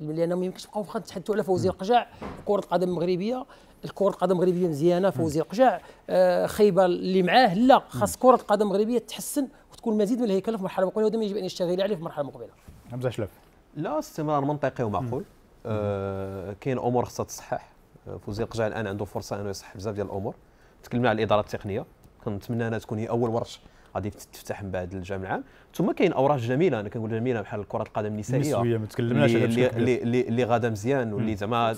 لان ما يمكنش نبقاو نتحدثوا على فوزي القجع كره القدم المغربيه الكرة القدم المغربية مزيانة فوزي القجاع آه خيبة اللي معاه لا خاص كرة القدم المغربية تحسن تكون مزيد من الهيكله في مرحله مقبله وده ما يجب ان يشتغل عليه في مرحله مقبله. حمزه شلف لا استمرار منطقي ومعقول آه كاين امور خصها تصحح آه، فوزي القجع الان عنده فرصه انه يصحح بزاف ديال الامور تكلمنا على الاداره التقنيه كنتمنى انها تكون هي اول ورش غادي تفتح من بعد الجامعة العام ثم كاين اوراش جميله انا كنقول جميله بحال كره القدم النسائيه النسويه ما تكلمناش اللي اللي, اللي غادا مزيان واللي زعما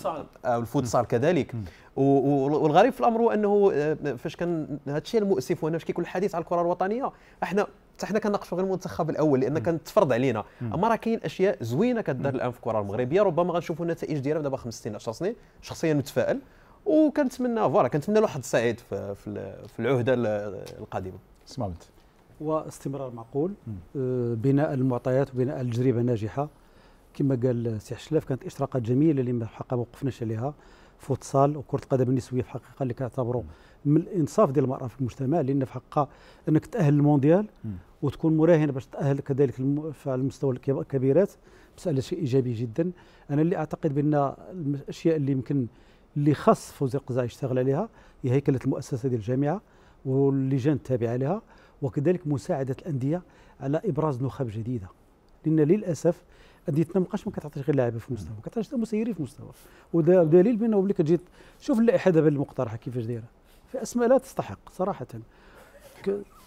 الفوتسال آه، كذلك والغريب في الامر هو انه فاش كان هذا الشيء المؤسف وانا فاش كيكون الحديث على الكره الوطنيه احنا حتى حنا كنناقشوا غير المنتخب الاول لان كان تفرض علينا اما راه كاين اشياء زوينه كدار الان في الكره المغربيه ربما غنشوفوا النتائج ديالها دابا 5 سنين 10 سنين شخصيا متفائل وكنتمنى فوالا كنتمنى واحد السعيد في, في العهده القادمه سمعت واستمرار معقول آه، بناء المعطيات وبناء التجربه ناجحه كما قال سي حشلاف كانت اشراقات جميله اللي الحقيقه ما وقفناش عليها فوتسال وكره القدم النسويه في الحقيقه اللي كنعتبروا من الانصاف ديال المراه في المجتمع لان في حقها انك تاهل المونديال وتكون مراهنه باش تاهل كذلك على المستوى الكبيرات مساله شيء ايجابي جدا انا اللي اعتقد بان الاشياء اللي يمكن اللي خاص فوز القزاع يشتغل عليها هي هيكله المؤسسه ديال الجامعه واللجان التابعه لها وكذلك مساعده الانديه على ابراز نخب جديده لان للاسف انديتنا ما بقاش ما كتعطيش غير لاعبين في مستوى كتعطيش مسيرين في مستوى ودليل بانه ملي كتجي شوف اللائحه دابا المقترحه كيفاش دايره في اسماء لا تستحق صراحه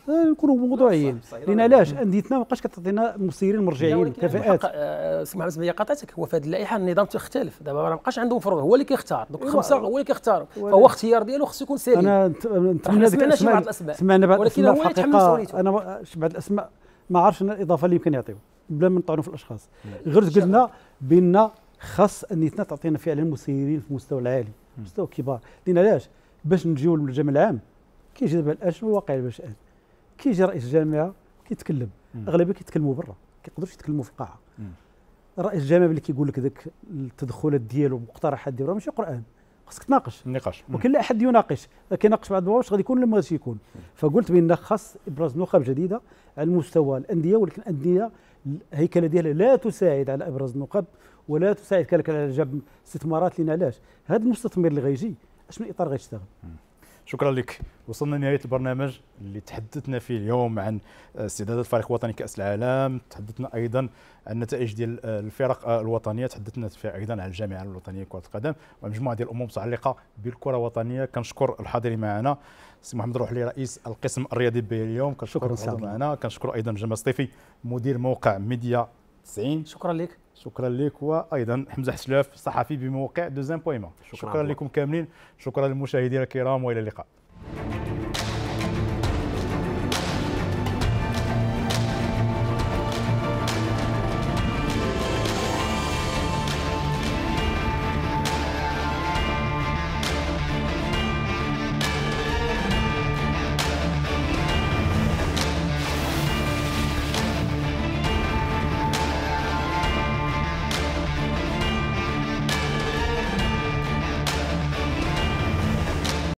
نكونوا موضوعيين لان علاش انديتنا ما بقاش كتعطينا مسيرين مرجعيين كفاءات آه، سمح لي بيا قاطعتك هو في هذه اللائحه النظام تختلف دابا ما بقاش عنده مفروض هو اللي كيختار دوك خمسه هو اللي كيختار فهو اختيار ديالو خصو يكون سليم انا نتمنى سمعنا شي بعض الاسماء سمعنا بعض الاسماء الحقيقه انا بعض الاسماء ما عرفش الاضافه اللي يمكن يعطيو بلا ما نطعنوا في الاشخاص غير قلنا بان خاص انديتنا تعطينا فعلا مسيرين في المستوى العالي مستوى كبار لان علاش باش نجيو للجمع العام كيجي دابا الاشن شنو باش الان كيجي رئيس الجامعه كيتكلم اغلبيه كيتكلموا برا كيقدروش يتكلموا في القاعه رئيس الجامعه ملي كيقول لك ذاك التدخلات ديالو المقترحات ديالو ماشي قران خاصك تناقش النقاش وكاين لا احد يناقش كيناقش بعض واش غادي يكون ولا ما غاديش يكون فقلت بان خاص ابراز نخب جديده على مستوى الانديه ولكن الانديه الهيكله ديالها لا تساعد على ابراز النخب ولا تساعد كذلك على جلب استثمارات لان علاش هذا المستثمر اللي غيجي اشنو الاطار غيشتغل شكرا لك وصلنا لنهايه البرنامج اللي تحدثنا فيه اليوم عن آه، استعدادات الفريق الوطني كاس العالم تحدثنا ايضا عن نتائج ديال آه، الفرق آه، الوطنيه تحدثنا فيها ايضا عن الجامعه الوطنيه لكره القدم ومجموعه ديال الامور متعلقه بالكره الوطنيه كنشكر الحاضرين معنا سي محمد روحلي رئيس القسم الرياضي اليوم كنشكر معنا كنشكر ايضا جمال صيفي مدير موقع ميديا 90 شكرا لك شكرا لك وايضا حمزه حسلاف صحفي بموقع دوزان بويما شكرا, شكرا لكم كاملين شكرا للمشاهدين الكرام والى اللقاء